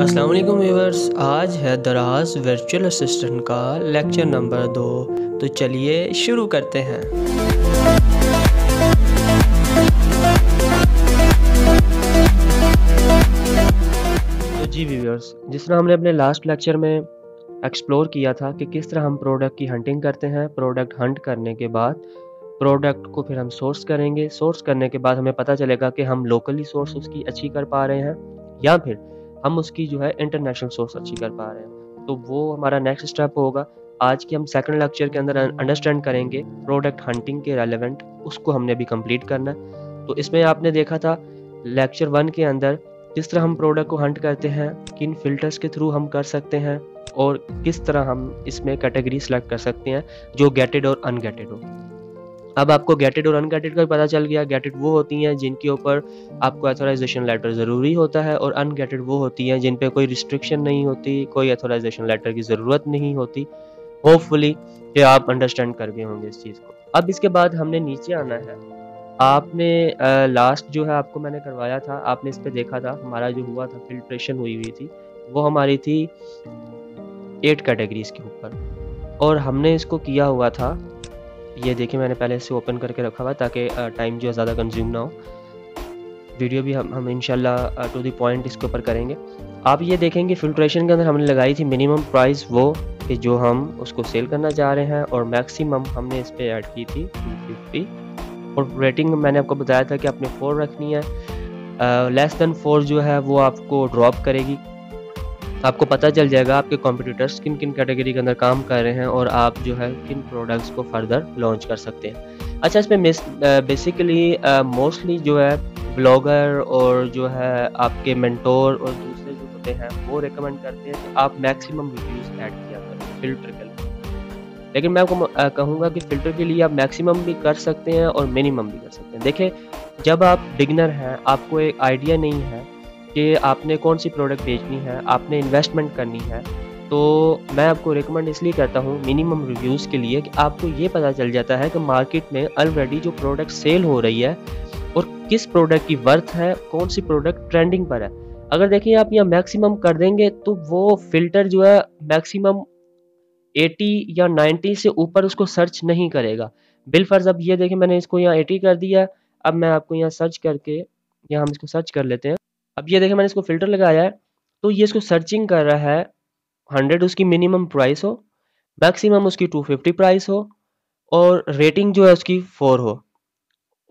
अस्सलाम वालेकुम व्यूवर्स आज है दराज वर्चुअल असिस्टेंट का लेक्चर नंबर दो तो चलिए शुरू करते हैं तो जी व्यूवर्स जिस तरह हमने अपने लास्ट लेक्चर में एक्सप्लोर किया था कि किस तरह हम प्रोडक्ट की हंटिंग करते हैं प्रोडक्ट हंट करने के बाद प्रोडक्ट को फिर हम सोर्स करेंगे सोर्स करने के बाद हमें पता चलेगा कि हम लोकली सोर्स उसकी अच्छी कर पा रहे हैं या फिर हम उसकी जो है इंटरनेशनल सोर्स अच्छी कर पा रहे हैं तो वो हमारा नेक्स्ट स्टेप होगा आज के हम सेकंड लेक्चर के अंदर अंडरस्टैंड करेंगे प्रोडक्ट हंटिंग के रेलेवेंट उसको हमने भी कंप्लीट करना है तो इसमें आपने देखा था लेक्चर वन के अंदर किस तरह हम प्रोडक्ट को हंट करते हैं किन फिल्टर्स के थ्रू हम कर सकते हैं और किस तरह हम इसमें कैटेगरी सेलेक्ट कर सकते हैं जो गेटेड और अनगेटेड हो अब आपको गेटेड और अनगेटेड का पता चल गया गेटेड वो होती हैं जिनके ऊपर आपको अथोराइजेशन लेटर ज़रूरी होता है और अनगेटेड वो होती हैं जिन पे कोई रिस्ट्रिक्शन नहीं होती कोई अथोराइजेशन लेटर की ज़रूरत नहीं होती होपफुली कि आप अंडरस्टैंड कर गए होंगे इस चीज़ को अब इसके बाद हमने नीचे आना है आपने लास्ट जो है आपको मैंने करवाया था आपने इस पर देखा था हमारा जो हुआ था फिल्ट्रेशन हुई हुई थी वो हमारी थी एट कैटेगरीज के ऊपर और हमने इसको किया हुआ था ये देखिए मैंने पहले इसे ओपन करके रखा हुआ है ताकि टाइम जो है ज़्यादा कंज्यूम ना हो वीडियो भी हम हम इनशाला टू द पॉइंट इसके ऊपर करेंगे आप ये देखेंगे फिल्ट्रेशन के अंदर हमने लगाई थी मिनिमम प्राइस वो कि जो हम उसको सेल करना चाह रहे हैं और मैक्सिमम हमने इस पर ऐड की थी टू और रेटिंग मैंने आपको बताया था कि आपने फ़ोर रखनी है लेस देन फोर जो है वो आपको ड्रॉप करेगी आपको पता चल जाएगा आपके कॉम्पिटिटर्स किन किन कैटेगरी के अंदर काम कर रहे हैं और आप जो है किन प्रोडक्ट्स को फर्दर लॉन्च कर सकते हैं अच्छा इसमें बेसिकली मोस्टली जो है ब्लॉगर और जो है आपके मेंटोर और दूसरे जो होते हैं वो रिकमेंड करते हैं कि आप मैक्सिमम रिव्यूज ऐड किया करें फिल्टर के लिए लेकिन मैं आपको कहूँगा कि फ़िल्टर के लिए आप मैक्सिमम भी कर सकते हैं और मिनिमम भी कर सकते हैं देखिए जब आप बिगनर हैं आपको एक आइडिया नहीं है कि आपने कौन सी प्रोडक्ट बेचनी है आपने इन्वेस्टमेंट करनी है तो मैं आपको रिकमेंड इसलिए करता हूँ मिनिमम रिव्यूज़ के लिए कि आपको ये पता चल जाता है कि मार्केट में ऑलरेडी जो प्रोडक्ट सेल हो रही है और किस प्रोडक्ट की वर्थ है कौन सी प्रोडक्ट ट्रेंडिंग पर है अगर देखिए आप यहाँ मैक्सिमम कर देंगे तो वो फिल्टर जो है मैक्सिमम 80 या 90 से ऊपर उसको सर्च नहीं करेगा बिल फर्ज अब ये देखिए मैंने इसको यहाँ 80 कर दिया अब मैं आपको यहाँ सर्च करके यहाँ हम इसको सर्च कर लेते हैं अब ये देखें मैंने इसको फिल्टर लगाया है तो ये इसको सर्चिंग कर रहा है हंड्रेड उसकी मिनिमम प्राइस हो मैक्सिमम उसकी टू फिफ्टी प्राइस हो और रेटिंग जो है उसकी फोर हो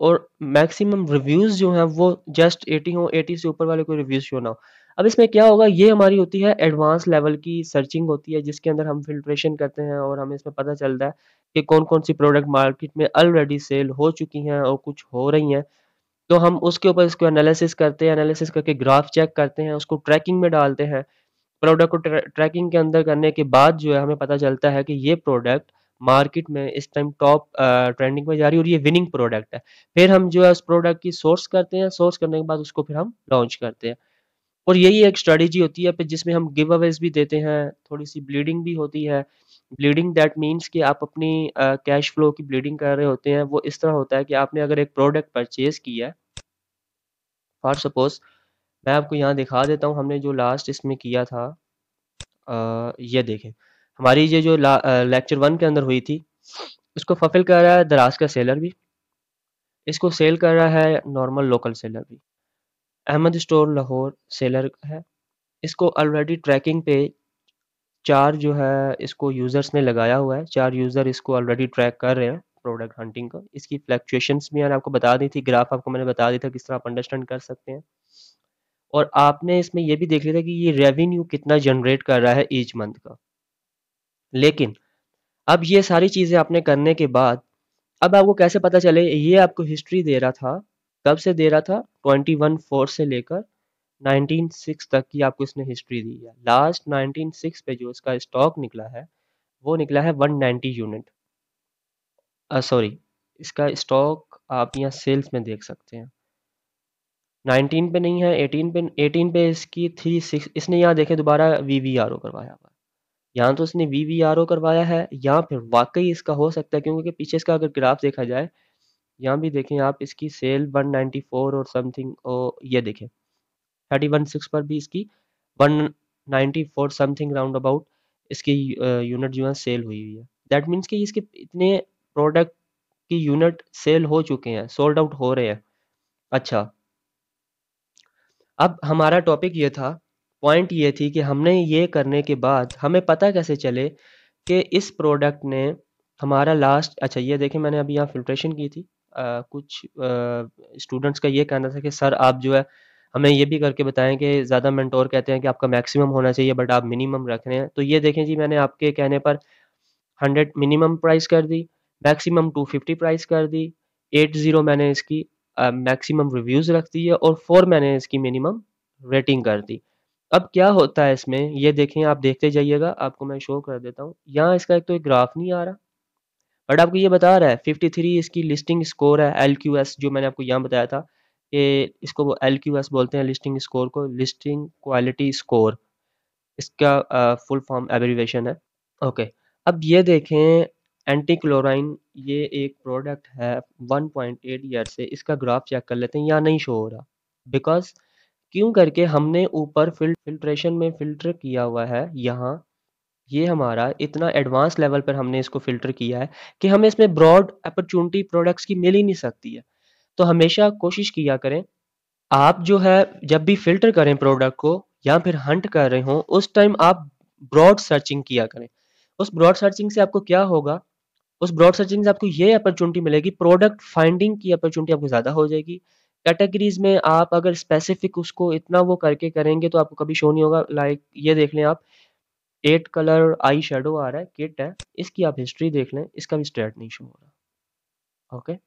और मैक्सिमम रिव्यूज़ जो हैं वो जस्ट एटी हो एटी से ऊपर वाले कोई रिव्यूज़ शो ना हो अब इसमें क्या होगा ये हमारी होती है एडवांस लेवल की सर्चिंग होती है जिसके अंदर हम फिल्ट्रेशन करते हैं और हमें इसमें पता चलता है कि कौन कौन सी प्रोडक्ट मार्केट में ऑलरेडी सेल हो चुकी हैं और कुछ हो रही हैं तो हम उसके ऊपर इसको एनालिसिस करते हैं एनालिसिस करके ग्राफ चेक करते हैं उसको ट्रैकिंग में डालते हैं प्रोडक्ट को ट्रैकिंग के अंदर करने के बाद जो है हमें पता चलता है कि ये प्रोडक्ट मार्केट में इस टाइम टॉप ट्रेंडिंग में जा रही है और ये विनिंग प्रोडक्ट है फिर हम जो है उस प्रोडक्ट की सोर्स करते हैं सोर्स करने के बाद उसको फिर हम लॉन्च करते हैं और यही एक स्ट्रेटेजी होती है जिसमें हम गिव अवेज भी देते हैं थोड़ी सी ब्लीडिंग भी होती है ब्लीडिंग दैट मीन्स कि आप अपनी कैश uh, फ्लो की ब्लीडिंग कर रहे होते हैं वो इस तरह होता है कि आपने अगर एक प्रोडक्ट परचेज किया फॉर सपोज मैं आपको यहाँ दिखा देता हूँ हमने जो लास्ट इसमें किया था आ, ये देखें हमारी ये जो लेक्चर वन के अंदर हुई थी इसको फफिल कर रहा है दराज का सेलर भी इसको सेल कर रहा है नॉर्मल लोकल सेलर भी अहमद स्टोर लाहौर सेलर है इसको ऑलरेडी ट्रैकिंग पे चार जो है इसको यूजर्स ने लगाया हुआ है चार यूजर इसको ऑलरेडी ट्रैक कर रहे हैं प्रोडक्ट हंटिंग का इसकी फ्लैक्चुएशन भी मैंने आपको बता दी थी ग्राफ आपको मैंने बता दिया था किस तरह आप अंडरस्टैंड कर सकते हैं और आपने इसमें यह भी देख लिया था कि ये रेवेन्यू कितना जनरेट कर रहा है ईच मंथ का लेकिन अब ये सारी चीज़ें आपने करने के बाद अब आपको कैसे पता चले ये आपको हिस्ट्री दे रहा था कब से दे रहा था ट्वेंटी वन फोर से लेकर 1906 तक की आपको इसने हिस्ट्री दी है लास्ट 1906 पे जो इसका स्टॉक निकला है वो निकला है 190 यूनिट सॉरी इसका स्टॉक आप यहाँ सेल्स में देख सकते हैं 19 पे नहीं है 18 पे 18 पे इसकी 36 इसने यहाँ देखे दोबारा वी वी आर ओ करवाया हुआ यहाँ तो इसने वी वी आर ओ करवाया है यहाँ फिर वाकई इसका हो सकता है क्योंकि पीछे इसका अगर ग्राफ देखा जाए यहाँ भी देखें आप इसकी सेल 194 और समथिंग ओ ये देखें थर्टी वन सिक्स पर भी इसकी one ninety four something round about इसकी यूनिट जो है सेल हुई हुई है दैट मीन्स कि इसके इतने प्रोडक्ट की यूनिट सेल हो चुके हैं सोल्ड आउट हो रहे हैं अच्छा अब हमारा टॉपिक ये था पॉइंट ये थी कि हमने ये करने के बाद हमें पता कैसे चले कि इस प्रोडक्ट ने हमारा लास्ट अच्छा ये देखें मैंने अभी यहाँ फिल्ट्रेशन की थी आ, कुछ स्टूडेंट्स का ये कहना था कि सर आप जो है हमें ये भी करके बताएं कि ज़्यादा मेंटोर कहते हैं कि आपका मैक्सिमम होना चाहिए बट आप मिनिमम रख रहे हैं तो ये देखें जी मैंने आपके कहने पर हंड्रेड मिनिमम प्राइस कर दी मैक्सिमम टू फिफ्टी प्राइस कर दी एट ज़ीरो मैंने इसकी मैक्सिमम रिव्यूज़ रख दी है और फोर मैंने इसकी मिनिमम रेटिंग कर दी अब क्या होता है इसमें ये देखें आप देखते जाइएगा आपको मैं शो कर देता हूँ यहाँ इसका एक तो एक ग्राफ नहीं आ रहा बट आपको ये बता रहा है 53 इसकी लिस्टिंग स्कोर है एल जो मैंने आपको यहाँ बताया था ये इसको वो एल बोलते हैं लिस्टिंग स्कोर को लिस्टिंग क्वालिटी स्कोर इसका फुल फॉर्म एब्रीवेशन है ओके okay. अब ये देखें एंटी क्लोराइन ये एक प्रोडक्ट है 1.8 ईयर से इसका ग्राफ चेक कर लेते हैं या नहीं शो हो रहा बिकॉज क्यों करके हमने ऊपर फिल्ट्रेशन में फिल्टर किया हुआ है यहाँ ये हमारा इतना एडवांस लेवल पर हमने इसको फिल्टर किया है कि हमें इसमें ब्रॉड अपॉर्चुनिटी प्रोडक्ट्स की मिल ही नहीं सकती है तो हमेशा कोशिश किया करें आप जो है जब भी फिल्टर करें प्रोडक्ट को या फिर हंट कर रहे हो उस टाइम आप ब्रॉड सर्चिंग किया करें उस ब्रॉड सर्चिंग से आपको क्या होगा उस ब्रॉड सर्चिंग से आपको ये अपॉर्चुनिटी मिलेगी प्रोडक्ट फाइंडिंग की अपॉर्चुनिटी आपको ज़्यादा हो जाएगी कैटेगरीज में आप अगर स्पेसिफिक उसको इतना वो करके करेंगे तो आपको कभी शो नहीं होगा लाइक ये देख लें आप एट कलर आई शेडो आ रहा है किट है इसकी आप हिस्ट्री देख लें इसका भी स्टेट नहीं शो हो रहा ओके okay?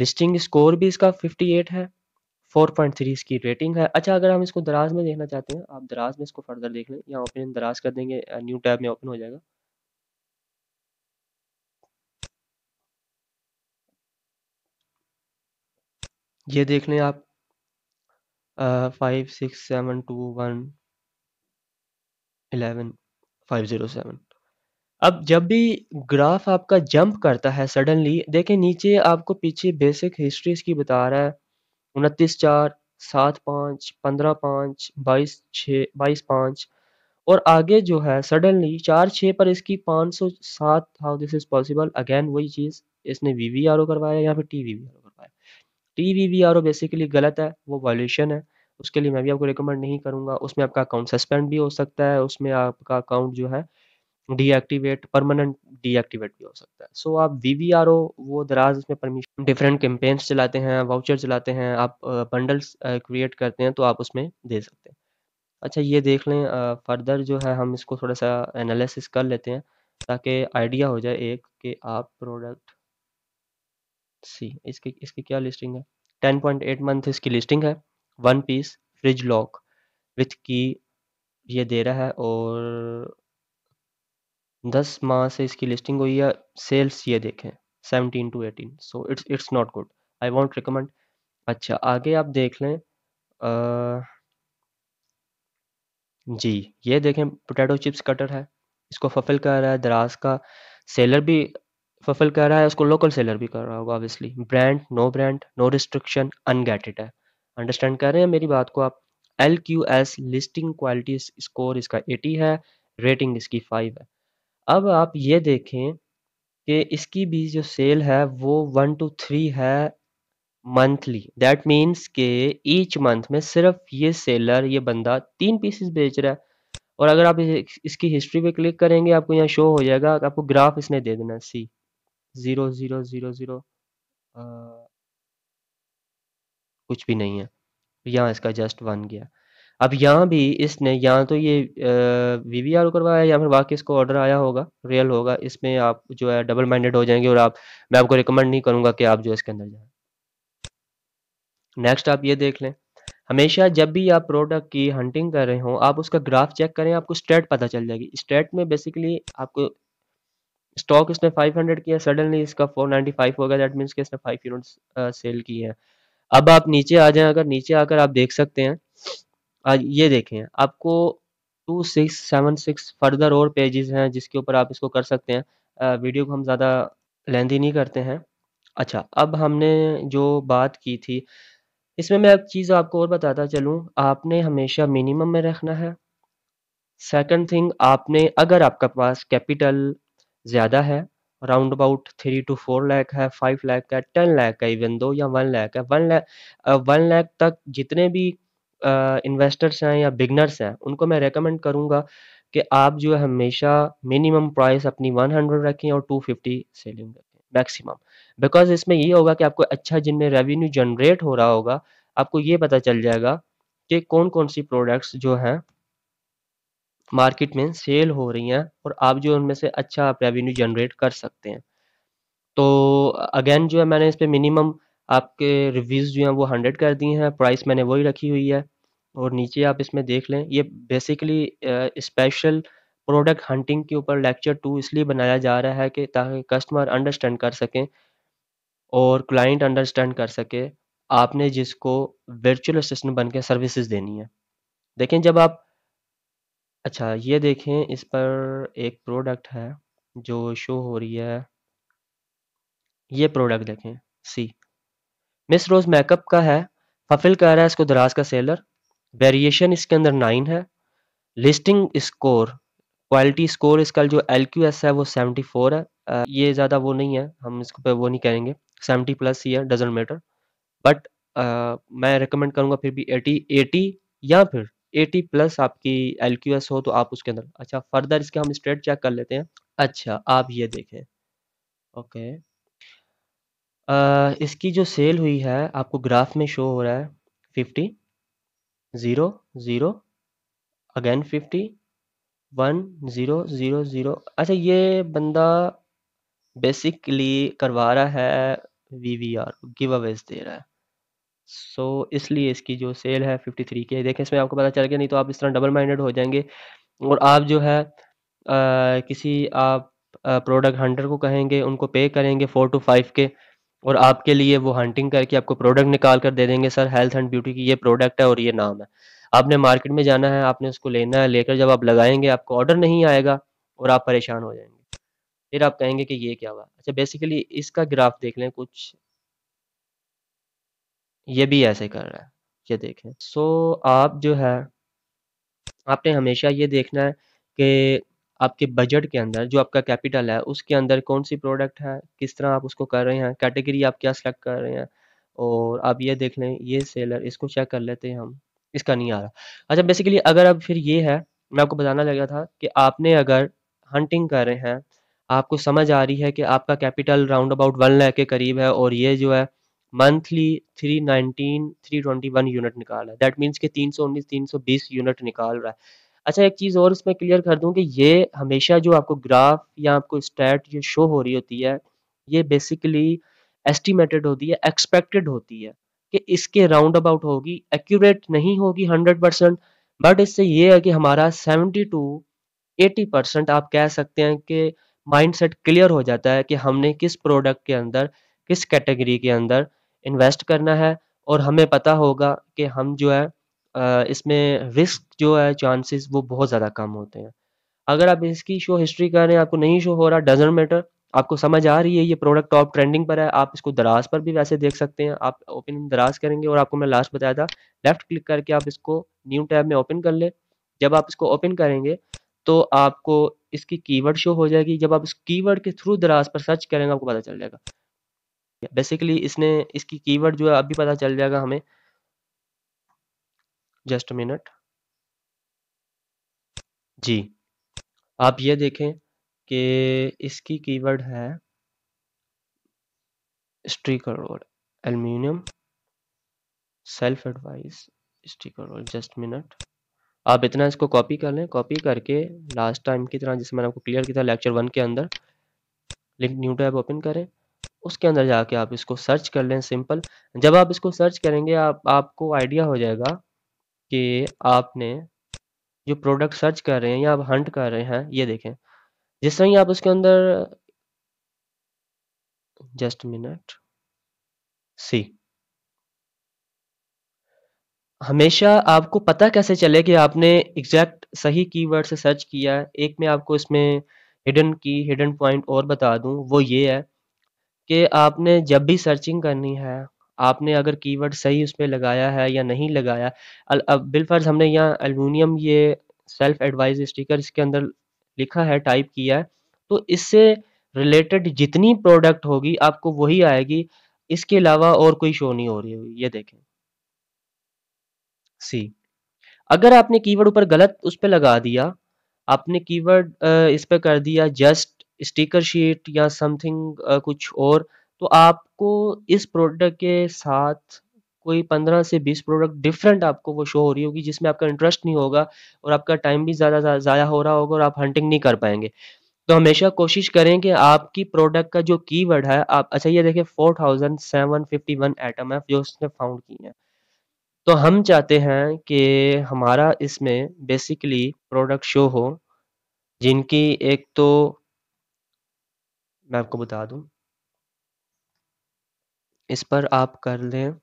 लिस्टिंग स्कोर भी इसका 58 है 4.3 इसकी रेटिंग है अच्छा अगर हम इसको दराज में देखना चाहते हैं आप दराज में इसको फर्दर देख लें यहाँ ओपन दराज कर देंगे न्यू टैब में ओपन हो जाएगा ये देख लें आप five six seven two one eleven five zero seven अब जब भी ग्राफ आपका जंप करता है सडनली देखें नीचे आपको पीछे बेसिक हिस्ट्री इसकी बता रहा है उनतीस चार सात पाँच पंद्रह पाँच बाईस छः बाईस पाँच और आगे जो है सडनली चार छः पर इसकी पाँच सौ सात how this is possible again वही चीज़ इसने वी वी आर ओ करवाया या फिर T V V R O करवाया T V V R O basically गलत है वो वॉल्यूशन है उसके लिए मैं भी आपको रिकमेंड नहीं करूँगा उसमें आपका अकाउंट सस्पेंड भी हो सकता है उसमें आपका अकाउंट जो है डीएक्टिवेट परमानेंट डीएक्टिवेट भी हो सकता है सो so, आप वी वो दराज उसमें परमिशन डिफरेंट कैंपेन्स चलाते हैं वाउचर चलाते हैं आप बंडल्स क्रिएट करते हैं तो आप उसमें दे सकते हैं अच्छा ये देख लें फर्दर जो है हम इसको थोड़ा सा एनालिसिस कर लेते हैं ताकि आइडिया हो जाए एक कि आप प्रोडक्ट सी इसकी इसकी क्या लिस्टिंग है 10.8 मंथ इसकी लिस्टिंग है one piece fridge lock with key ये दे रहा है और दस माह से इसकी लिस्टिंग हुई है सेल्स ये देखें seventeen two eighteen so it's it's not good I won't recommend अच्छा आगे आप देख लें आ, जी ये देखें पोटैटो चिप्स कटर है इसको फफल कर रहा है दराज का सेलर भी फफल कर रहा है उसको लोकल सेलर भी कर रहा होगा obviously brand no brand no restriction ungated है अंडरस्टैंड कर रहे हैं मेरी बात को आप L Q S listing quality score इसका एटी है रेटिंग इसकी फाइव है अब आप ये देखें कि इसकी भी जो सेल है वो वन टू थ्री है मंथली दैट मीन्स के ईच मंथ में सिर्फ ये सेलर ये बंदा तीन पीसेस बेच रहा है और अगर आप इसकी हिस्ट्री पे क्लिक करेंगे आपको यहाँ शो हो जाएगा आपको ग्राफ इसने दे देना see zero zero zero zero कुछ भी नहीं है यहाँ इसका जस्ट वन गया अब यहाँ भी इसने यहाँ तो ये वी वी आर करवाया या फिर वाकई इसको ऑर्डर आया होगा रियल होगा इसमें आप जो है डबल माइंडेड हो जाएंगे और आप मैं आपको रिकमेंड नहीं करूँगा कि आप जो इसके अंदर जाए नेक्स्ट आप ये देख लें हमेशा जब भी आप प्रोडक्ट की हंटिंग कर रहे हो आप उसका ग्राफ चेक करें आपको स्टेट पता चल जाएगी स्टेट में बेसिकली आपको स्टॉक इसने 500 किया सडनली इसका 495 हो गया दैट मीन्स कि इसने 5 यूनिट्स सेल की है अब आप नीचे आ जाएं अगर नीचे आकर आप देख सकते हैं ये देखें आपको two six seven six further और पेजेस हैं जिसके ऊपर आप इसको कर सकते हैं वीडियो को हम ज़्यादा लेंदी नहीं करते हैं अच्छा अब हमने जो बात की थी इसमें मैं एक चीज़ आपको और बताता चलूँ आपने हमेशा मिनिमम में रखना है सेकंड थिंग आपने अगर आपका पास कैपिटल ज़्यादा है round about three two four lakh है फाइव लैख है टेन लैख है इवन दो या वन लैख है वन लैख वन लैख तक जितने भी इन्वेस्टर्स हैं या बिगनर्स हैं उनको मैं रेकमेंड करूँगा कि आप जो है हमेशा मिनिमम प्राइस अपनी 100 रखें और 250 सेलिंग रखें मैक्सिमम बिकॉज इसमें ये होगा कि आपको अच्छा जिनमें रेवेन्यू जनरेट हो रहा होगा आपको ये पता चल जाएगा कि कौन कौन सी प्रोडक्ट्स जो हैं मार्केट में सेल हो रही हैं और आप जो उनमें से अच्छा आप रेवेन्यू जनरेट कर सकते हैं तो अगेन जो है मैंने इस पर मिनिमम आपके रिव्यूज़ जो हैं वो हंड्रेड कर दिए हैं प्राइस मैंने वही रखी हुई है और नीचे आप इसमें देख लें ये बेसिकली स्पेशल प्रोडक्ट हंटिंग के ऊपर लेक्चर टू इसलिए बनाया जा रहा है कि ताकि कस्टमर अंडरस्टैंड कर सकें और क्लाइंट अंडरस्टैंड कर सके आपने जिसको वर्चुअल असिस्टेंट बन के सर्विसेज देनी है देखें जब आप अच्छा ये देखें इस पर एक प्रोडक्ट है जो शो हो रही है ये प्रोडक्ट देखें सी मिस रोज मेकअप का है फफिल कह रहा है इसको दराज का सेलर वेरिएशन इसके अंदर नाइन है लिस्टिंग स्कोर क्वालिटी स्कोर इसका जो एल है वो सेवेंटी फोर है ये ज़्यादा वो नहीं है हम इसको पे वो नहीं कहेंगे सेवेंटी प्लस ही है डजेंट मैटर बट मैं रिकमेंड करूँगा फिर भी एटी एटी या फिर एटी प्लस आपकी एल हो तो आप उसके अंदर अच्छा फर्दर इसके हम स्ट्रेट चेक कर लेते हैं अच्छा आप ये देखें ओके okay. इसकी जो सेल हुई है आपको ग्राफ में शो हो रहा है fifty zero zero again fifty one zero zero zero अच्छा ये बंदा बेसिकली करवा रहा है V V R giveaways दे रहा है सो so, इसलिए इसकी जो सेल है फिफ्टी थ्री के देखें इसमें आपको पता चल गया नहीं तो आप इस तरह डबल माइंडेड हो जाएंगे और आप जो है आ, किसी आप प्रोडक्ट हंडर को कहेंगे उनको पे करेंगे फोर टू फाइव के और आपके लिए वो हंटिंग करके आपको प्रोडक्ट निकाल कर दे देंगे सर हेल्थ एंड ब्यूटी की ये प्रोडक्ट है और ये नाम है आपने मार्केट में जाना है आपने उसको लेना है लेकर जब आप लगाएंगे आपको ऑर्डर नहीं आएगा और आप परेशान हो जाएंगे फिर आप कहेंगे कि ये क्या हुआ अच्छा बेसिकली इसका ग्राफ देख लें कुछ ये भी ऐसे कर रहा है ये देखें सो so, आप जो है आपने हमेशा ये देखना है कि आपके बजट के अंदर जो आपका कैपिटल है उसके अंदर कौन सी प्रोडक्ट है किस तरह आप उसको कर रहे हैं कैटेगरी आप क्या सेलेक्ट कर रहे हैं और आप ये देख लें ये सेलर इसको चेक कर लेते हैं हम इसका नहीं आ रहा अच्छा बेसिकली अगर अब फिर ये है मैं आपको बताना लगा था कि आपने अगर हंटिंग कर रहे हैं आपको समझ आ रही है कि आपका capital round about one lakh के करीब है और ये जो है monthly three nineteen three twenty one unit निकाल रहा है दैट मीन्स के तीन सौ उन्नीस तीन सौ बीस यूनिट निकाल रहा है अच्छा एक चीज़ और इसमें क्लियर कर दूं कि ये हमेशा जो आपको ग्राफ या आपको स्टैट जो शो हो रही होती है ये बेसिकली एस्टिमेटेड होती है एक्सपेक्टेड होती है कि इसके राउंड अबाउट होगी एक्यूरेट नहीं होगी हंड्रेड परसेंट बट इससे ये है कि हमारा सेवेंटी टू एटी परसेंट आप कह सकते हैं कि सेट क्लियर हो जाता है कि हमने किस प्रोडक्ट के अंदर किस कैटेगरी के अंदर इन्वेस्ट करना है और हमें पता होगा कि हम जो है इसमें रिस्क जो है चांसेस वो बहुत ज़्यादा कम होते हैं अगर आप इसकी शो हिस्ट्री कर रहे हैं आपको नहीं शो हो रहा डजेंट मैटर आपको समझ आ रही है ये प्रोडक्ट टॉप ट्रेंडिंग पर है आप इसको दराज पर भी वैसे देख सकते हैं आप ओपन दराज करेंगे और आपको मैं लास्ट बताया था लेफ्ट क्लिक करके आप इसको न्यू टैब में ओपन कर ले जब आप इसको ओपन करेंगे तो आपको इसकी कीवर्ड शो हो जाएगी जब आप इस कीवर्ड के थ्रू दराज पर सर्च करेंगे आपको पता चल जाएगा बेसिकली इसने इसकी कीवर्ड जो है अभी पता चल जाएगा हमें जस्ट मिनट जी आप ये देखें कि इसकी कीवर्ड है sticker roll aluminium self adhesive sticker roll just minute आप इतना इसको कॉपी कर लें कॉपी करके लास्ट टाइम की तरह जिसमें मैंने आपको क्लियर किया था लेक्चर वन के अंदर लिंक न्यू टैब ओपन करें उसके अंदर जाके आप इसको सर्च कर लें सिंपल जब आप इसको सर्च करेंगे आप आपको आइडिया हो जाएगा कि आपने जो प्रोडक्ट सर्च कर रहे हैं या आप हंट कर रहे हैं ये देखें जिस तरह आप उसके अंदर जस्ट मिनट सी हमेशा आपको पता कैसे चले कि आपने एग्जैक्ट सही कीवर्ड से सर्च किया है एक मैं आपको इसमें हिडन की हिडन पॉइंट और बता दूं वो ये है कि आपने जब भी सर्चिंग करनी है आपने अगर कीवर्ड सही पर लगाया है या नहीं लगाया अब बिलफर्ज हमने यहाँ एल्यूमिनियम ये सेल्फ एडवाइज स्टिकर इसके अंदर लिखा है टाइप किया है तो इससे रिलेटेड जितनी प्रोडक्ट होगी आपको वही आएगी इसके अलावा और कोई शो नहीं हो रही होगी ये देखें सी अगर आपने कीवर्ड ऊपर गलत उस पर लगा दिया आपने कीवर्ड इस पर कर दिया जस्ट स्टिकर शीट या समथिंग कुछ और तो आपको इस प्रोडक्ट के साथ कोई पंद्रह से बीस प्रोडक्ट डिफरेंट आपको वो शो हो रही होगी जिसमें आपका इंटरेस्ट नहीं होगा और आपका टाइम भी ज़्यादा ज़ाया हो रहा होगा और आप हंटिंग नहीं कर पाएंगे तो हमेशा कोशिश करें कि आपकी प्रोडक्ट का जो कीवर्ड है आप अच्छा ये देखें four thousand seven fifty one item है जो उसने फाउंड की है तो हम चाहते हैं कि हमारा इसमें बेसिकली प्रोडक्ट शो हो जिनकी एक तो मैं आपको बता दूं इस पर आप कर लें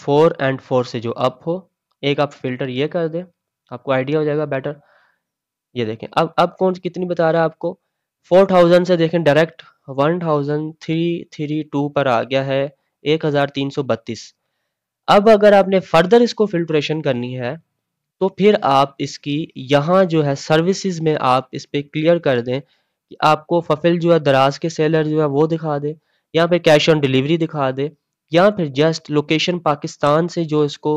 फोर एंड फोर से जो अप हो एक आप फिल्टर ये कर दें आपको आइडिया हो जाएगा बेटर ये देखें अब अब कौन कितनी बता रहा है आपको फोर थाउजेंड से देखें direct one thousand three three two पर आ गया है एक हजार तीन सौ बत्तीस अब अगर आपने फर्दर इसको फिल्ट्रेशन करनी है तो फिर आप इसकी यहाँ जो है सर्विसेज में आप इस पर क्लियर कर दें कि आपको फफिल जो है दराज के सेलर जो है वो दिखा दें या फिर कैश ऑन डिलीवरी दिखा दे या फिर जस्ट लोकेशन पाकिस्तान से जो इसको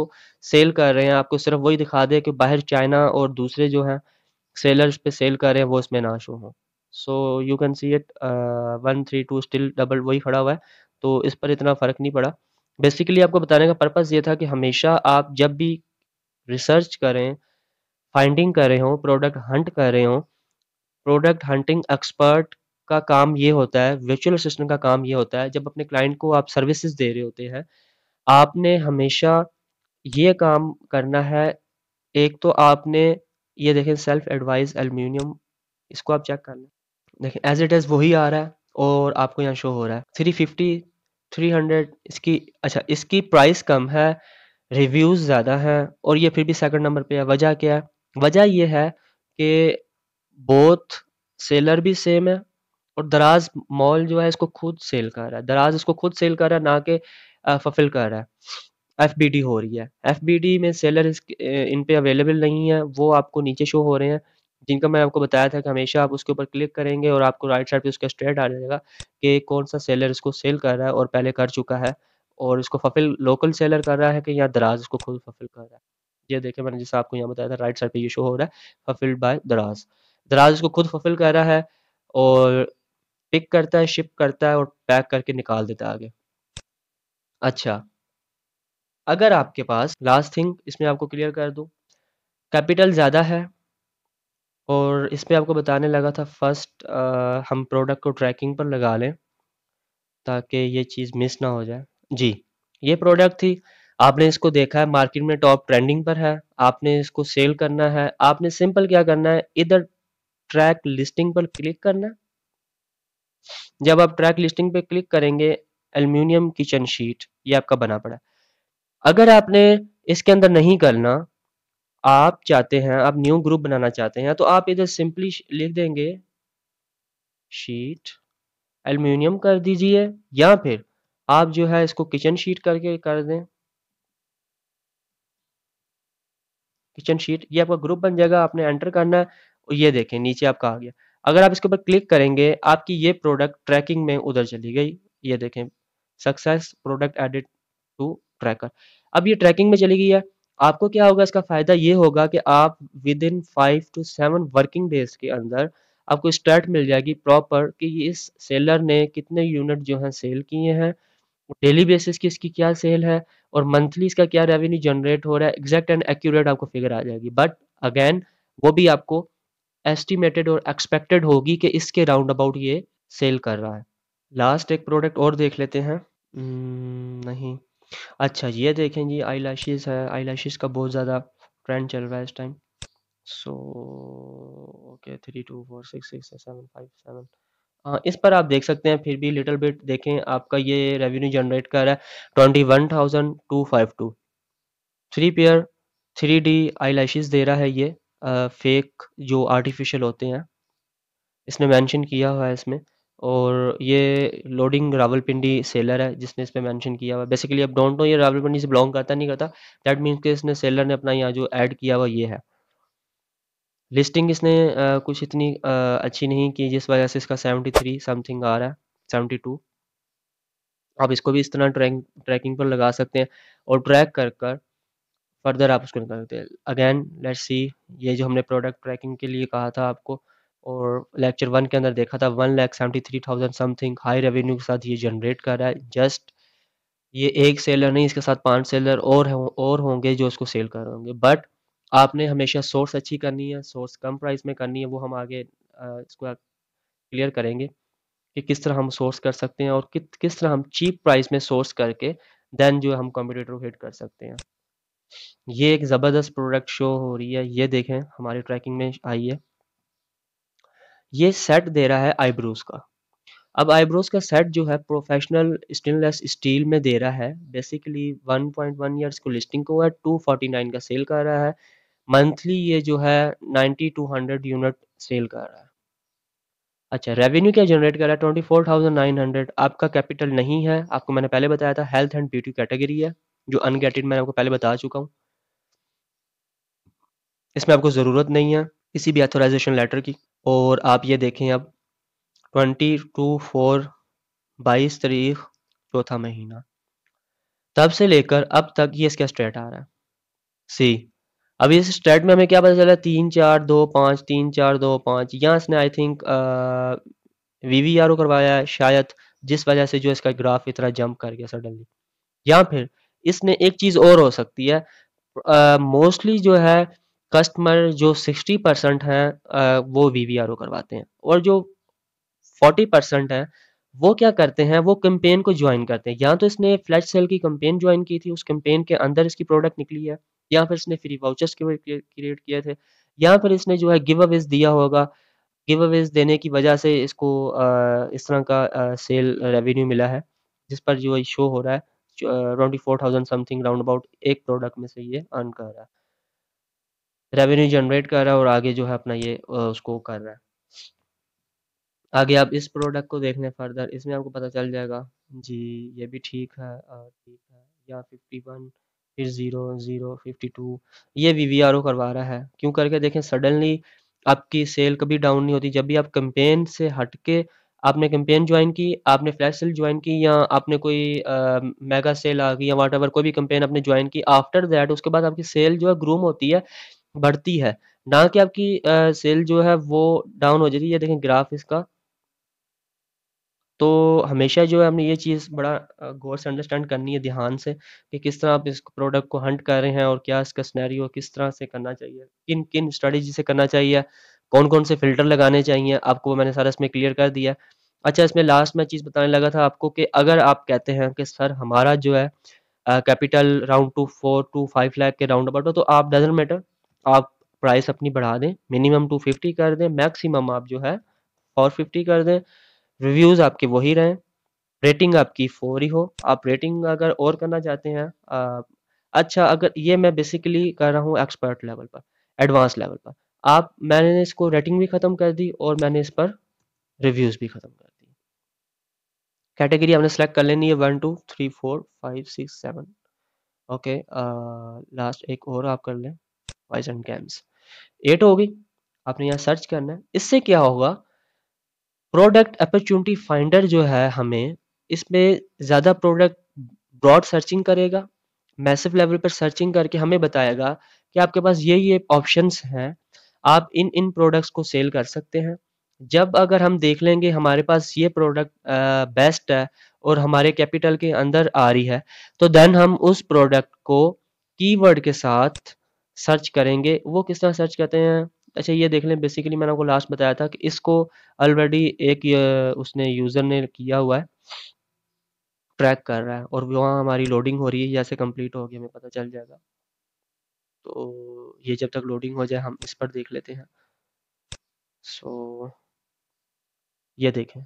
सेल कर रहे हैं आपको सिर्फ वही दिखा दे कि बाहर चाइना और दूसरे जो हैं सेलर्स पे सेल कर रहे हैं वो इसमें ना शो हो so you can see it one three two still double वही खड़ा हुआ है तो इस पर इतना फ़र्क नहीं पड़ा बेसिकली आपको बताने का पर्पज़ ये था कि हमेशा आप जब भी रिसर्च करें फाइंडिंग कर रहे हो प्रोडक्ट हंट कर रहे हो प्रोडक्ट हंटिंग एक्सपर्ट का काम ये होता है वर्चुअल असिस्टेंट का काम ये होता है जब अपने क्लाइंट को आप सर्विसेज दे रहे होते हैं आपने हमेशा ये काम करना है एक तो आपने ये देखें सेल्फ एडवाइस एल्यूमिनियम इसको आप चेक कर लें देखें एज इट इज़ वही आ रहा है और आपको यहाँ शो हो रहा है थ्री फिफ्टी थ्री हंड्रेड इसकी अच्छा इसकी प्राइस कम है रिव्यूज़ ज़्यादा हैं और ये फिर भी सेकंड नंबर पे है वजह क्या है वजह यह है कि बोथ सेलर भी सेम है और दराज मॉल जो है इसको खुद सेल कर रहा है दराज इसको खुद सेल कर रहा है ना कि फफिल कर रहा है एफ हो रही है एफ में सेलर इन पे अवेलेबल नहीं है वो आपको नीचे शो हो रहे हैं जिनका मैं आपको बताया था कि हमेशा आप उसके ऊपर क्लिक करेंगे और आपको राइट साइड पे उसका स्ट्रेट आ जाएगा कि कौन सा सेलर इसको सेल कर रहा है और पहले कर चुका है और इसको फफिल लोकल सेलर कर रहा है कि यहाँ दराज इसको खुद फफिल कर रहा है ये देखे मैंने जैसे आपको यहाँ बताया था राइट साइड पे ये शो हो रहा है फफिल्ड बाय दराज दराज इसको खुद फफिल कर रहा है और पिक करता है शिप करता है और पैक करके निकाल देता है आगे अच्छा अगर आपके पास लास्ट थिंग इसमें आपको क्लियर कर दूं कैपिटल ज़्यादा है और इसमें आपको बताने लगा था फर्स्ट हम प्रोडक्ट को ट्रैकिंग पर लगा लें ताकि ये चीज़ मिस ना हो जाए जी ये प्रोडक्ट थी आपने इसको देखा है मार्केट में टॉप ट्रेंडिंग पर है आपने इसको सेल करना है आपने सिंपल क्या करना है इधर ट्रैक लिस्टिंग पर क्लिक करना है जब आप ट्रैक लिस्टिंग पे क्लिक करेंगे एल्यूमिनियम किचन शीट ये आपका बना पड़ा अगर आपने इसके अंदर नहीं करना आप चाहते हैं आप न्यू ग्रुप बनाना चाहते हैं तो आप इधर सिंपली लिख देंगे शीट एल्यूमिनियम कर दीजिए या फिर आप जो है इसको किचन शीट करके कर दें किचन शीट ये आपका ग्रुप बन जाएगा आपने एंटर करना है और ये देखें नीचे आपका आ गया अगर आप इसके ऊपर क्लिक करेंगे आपकी ये प्रोडक्ट ट्रैकिंग में उधर चली गई ये देखें success product edit to tracker अब ये ट्रैकिंग में चली गई है आपको क्या होगा इसका फायदा ये होगा कि आप within five to seven working days के अंदर आपको स्टार्ट मिल जाएगी प्रॉपर कि इस सेलर ने कितने यूनिट जो हैं सेल किए हैं डेली बेसिस की इसकी क्या सेल है और मंथली इसका क्या रेवेन्यू जनरेट हो रहा है एग्जैक्ट एंड एक्यूरेट आपको फिगर आ जाएगी बट अगेन वो भी आपको एस्टिमेटेड और एक्सपेक्टेड होगी कि इसके राउंड अबाउट ये सेल कर रहा है लास्ट एक प्रोडक्ट और देख लेते हैं hmm, नहीं अच्छा ये देखें जी आई लैशेज़ है आई लैशेज़ का बहुत ज़्यादा ट्रेंड चल रहा है इस time so okay three two four six six seven five seven हाँ इस पर आप देख सकते हैं फिर भी लिटिल बिट देखें आपका ये रेवेन्यू जनरेट कर रहा है twenty one thousand two five two three pair three D eyelashes दे रहा है ये फेक जो आर्टिफिशियल होते हैं इसने मेंशन किया हुआ है इसमें और ये लोडिंग रावलपिंडी सेलर है जिसने इस पर मैंशन किया हुआ बेसिकली अब डोंट नो ये रावलपिंडी से बिलोंग करता नहीं करता दैट मीन्स कि इसने सेलर ने अपना यहाँ जो ऐड किया हुआ ये है लिस्टिंग इसने आ, कुछ इतनी आ, अच्छी नहीं की जिस वजह से इसका सेवेंटी थ्री समथिंग आ रहा है सेवेंटी टू आप इसको भी इस तरह ट्रैक ट्रैकिंग पर लगा सकते हैं और ट्रैक कर कर फर्दर आप उसको निकाल सकते हैं अगेन लेट्स सी ये जो हमने प्रोडक्ट ट्रैकिंग के लिए कहा था आपको और लेक्चर वन के अंदर देखा था one lakh seventy three thousand something high revenue के साथ ये जनरेट कर रहा है जस्ट ये एक सेलर नहीं इसके साथ पांच सेलर और और होंगे जो उसको सेल कर रहे होंगे बट आपने हमेशा सोर्स अच्छी करनी है सोर्स कम प्राइस में करनी है वो हम आगे इसको क्लियर करेंगे कि किस तरह हम सोर्स कर सकते हैं और कि, किस तरह हम चीप प्राइस में सोर्स करके देन जो हम को हिट कर सकते हैं ये एक ज़बरदस्त प्रोडक्ट शो हो रही है ये देखें हमारी ट्रैकिंग में आई है ये सेट दे रहा है आईब्रोज का अब आईब्रोज का सेट जो है प्रोफेशनल स्टेनलेस स्टील में दे रहा है बेसिकली 1.1 पॉइंट ईयर्स को लिस्टिंग को है 249 का सेल कर रहा है मंथली ये जो है नाइनटी टू यूनिट सेल कर रहा है अच्छा रेवेन्यू क्या जनरेट कर रहा है 24,900 आपका कैपिटल नहीं है आपको मैंने पहले बताया था हेल्थ एंड ब्यूटी कैटेगरी है जो अनगेटेड मैं आपको पहले बता चुका हूँ इसमें आपको ज़रूरत नहीं है किसी भी एथोराइजेशन लेटर की और आप ये देखें अब ट्वेंटी टू फोर बाईस तारीख चौथा महीना तब से लेकर अब तक ये इसका स्टेट आ रहा है सी अब इस स्टेट में हमें क्या पता चला तीन चार दो पाँच तीन चार दो पाँच यहाँ इसने I think V V R O करवाया शायद जिस वजह से जो इसका ग्राफ इतना जंप कर गया सडनली या फिर इसमें एक चीज और हो सकती है मोस्टली uh, जो है कस्टमर जो 60 परसेंट है uh, वो वीवीआरओ करवाते हैं और जो 40 परसेंट है वो क्या करते हैं वो कंपेन को ज्वाइन करते हैं या तो इसने फ्लैश सेल की कंपेन ज्वाइन की थी उस कंपेन के अंदर इसकी प्रोडक्ट निकली है या फिर इसने फ्री वाउचर्स क्रिएट किए थे या फिर इसने जो है गिव अवेज दिया होगा गिव अवेज देने की वजह से इसको आ, इस तरह का आ, सेल रेवेन्यू मिला है जिस पर जो शो हो रहा है twenty four thousand something round about एक प्रोडक्ट में से ये अर्न कर रहा है रेवेन्यू जनरेट कर रहा है और आगे जो है अपना ये उसको कर रहा है आगे आप इस प्रोडक्ट को देख लें फर्दर इसमें आपको पता चल जाएगा जी ये भी ठीक है ठीक है या फिफ्टी वन फिर ज़ीरो ज़ीरो फिफ्टी टू ये वी वी आर ओ करवा रहा है क्यों करके देखें सडनली आपकी सेल कभी डाउन नहीं होती जब भी आप कंपेन से हटके आपने कैंपेन ज्वाइन की आपने फ्लैश सेल ज्वाइन की या आपने कोई आ, मेगा सेल आ गई या वाट कोई भी कैंपेन आपने ज्वाइन की आफ्टर दैट उसके बाद आपकी सेल जो है ग्रूम होती है बढ़ती है ना कि आपकी आ, सेल जो है वो डाउन हो जाती है देखें ग्राफ इसका तो हमेशा जो है हमने ये चीज़ बड़ा गौर से अंडरस्टैंड करनी है ध्यान से कि किस तरह आप इस प्रोडक्ट को हंट कर रहे हैं और क्या इसका स्नैरियो किस तरह से करना चाहिए किन किन स्ट्रेटेजी से करना चाहिए कौन कौन से फिल्टर लगाने चाहिए आपको मैंने सारा इसमें क्लियर कर दिया अच्छा इसमें लास्ट में चीज़ बताने लगा था आपको कि अगर आप कहते हैं कि सर हमारा जो है capital round two four two five lakh के राउंड अबाउट हो तो आप डजेंट मैटर आप प्राइस अपनी बढ़ा दें मिनिमम टू फिफ्टी कर दें मैक्सिमम आप जो है फोर फिफ्टी कर दें रिव्यूज़ आपके वही रहें रेटिंग आपकी फोर ही हो आप रेटिंग अगर और करना चाहते हैं आ, अच्छा अगर ये मैं बेसिकली कर रहा हूँ एक्सपर्ट लेवल पर एडवांस लेवल पर आप मैंने इसको रेटिंग भी ख़त्म कर दी और मैंने इस पर रिव्यूज़ भी ख़त्म कर दी कैटेगरी आपने सेलेक्ट कर लेनी है one two three four five six seven okay last एक और आप कर लें वाइज एंड गेम्स एट होगी आपने यहाँ सर्च करना है इससे क्या होगा प्रोडक्ट अपॉर्चुनिटी फाइंडर जो है हमें इसमें ज़्यादा प्रोडक्ट ब्रॉड सर्चिंग करेगा मैसिव लेवल पर सर्चिंग करके हमें बताएगा कि आपके पास ये ये ऑप्शंस हैं आप इन इन प्रोडक्ट्स को सेल कर सकते हैं जब अगर हम देख लेंगे हमारे पास ये प्रोडक्ट बेस्ट है और हमारे कैपिटल के अंदर आ रही है तो देन हम उस प्रोडक्ट को कीवर्ड के साथ सर्च करेंगे वो किस तरह सर्च करते हैं अच्छा ये देख लें बेसिकली मैंने आपको लास्ट बताया था कि इसको ऑलरेडी एक उसने यूज़र ने किया हुआ है ट्रैक कर रहा है और वहाँ हमारी लोडिंग हो रही है जैसे कंप्लीट होगी हमें पता चल जाएगा तो ये जब तक लोडिंग हो जाए हम इस पर देख लेते हैं सो so, ये देखें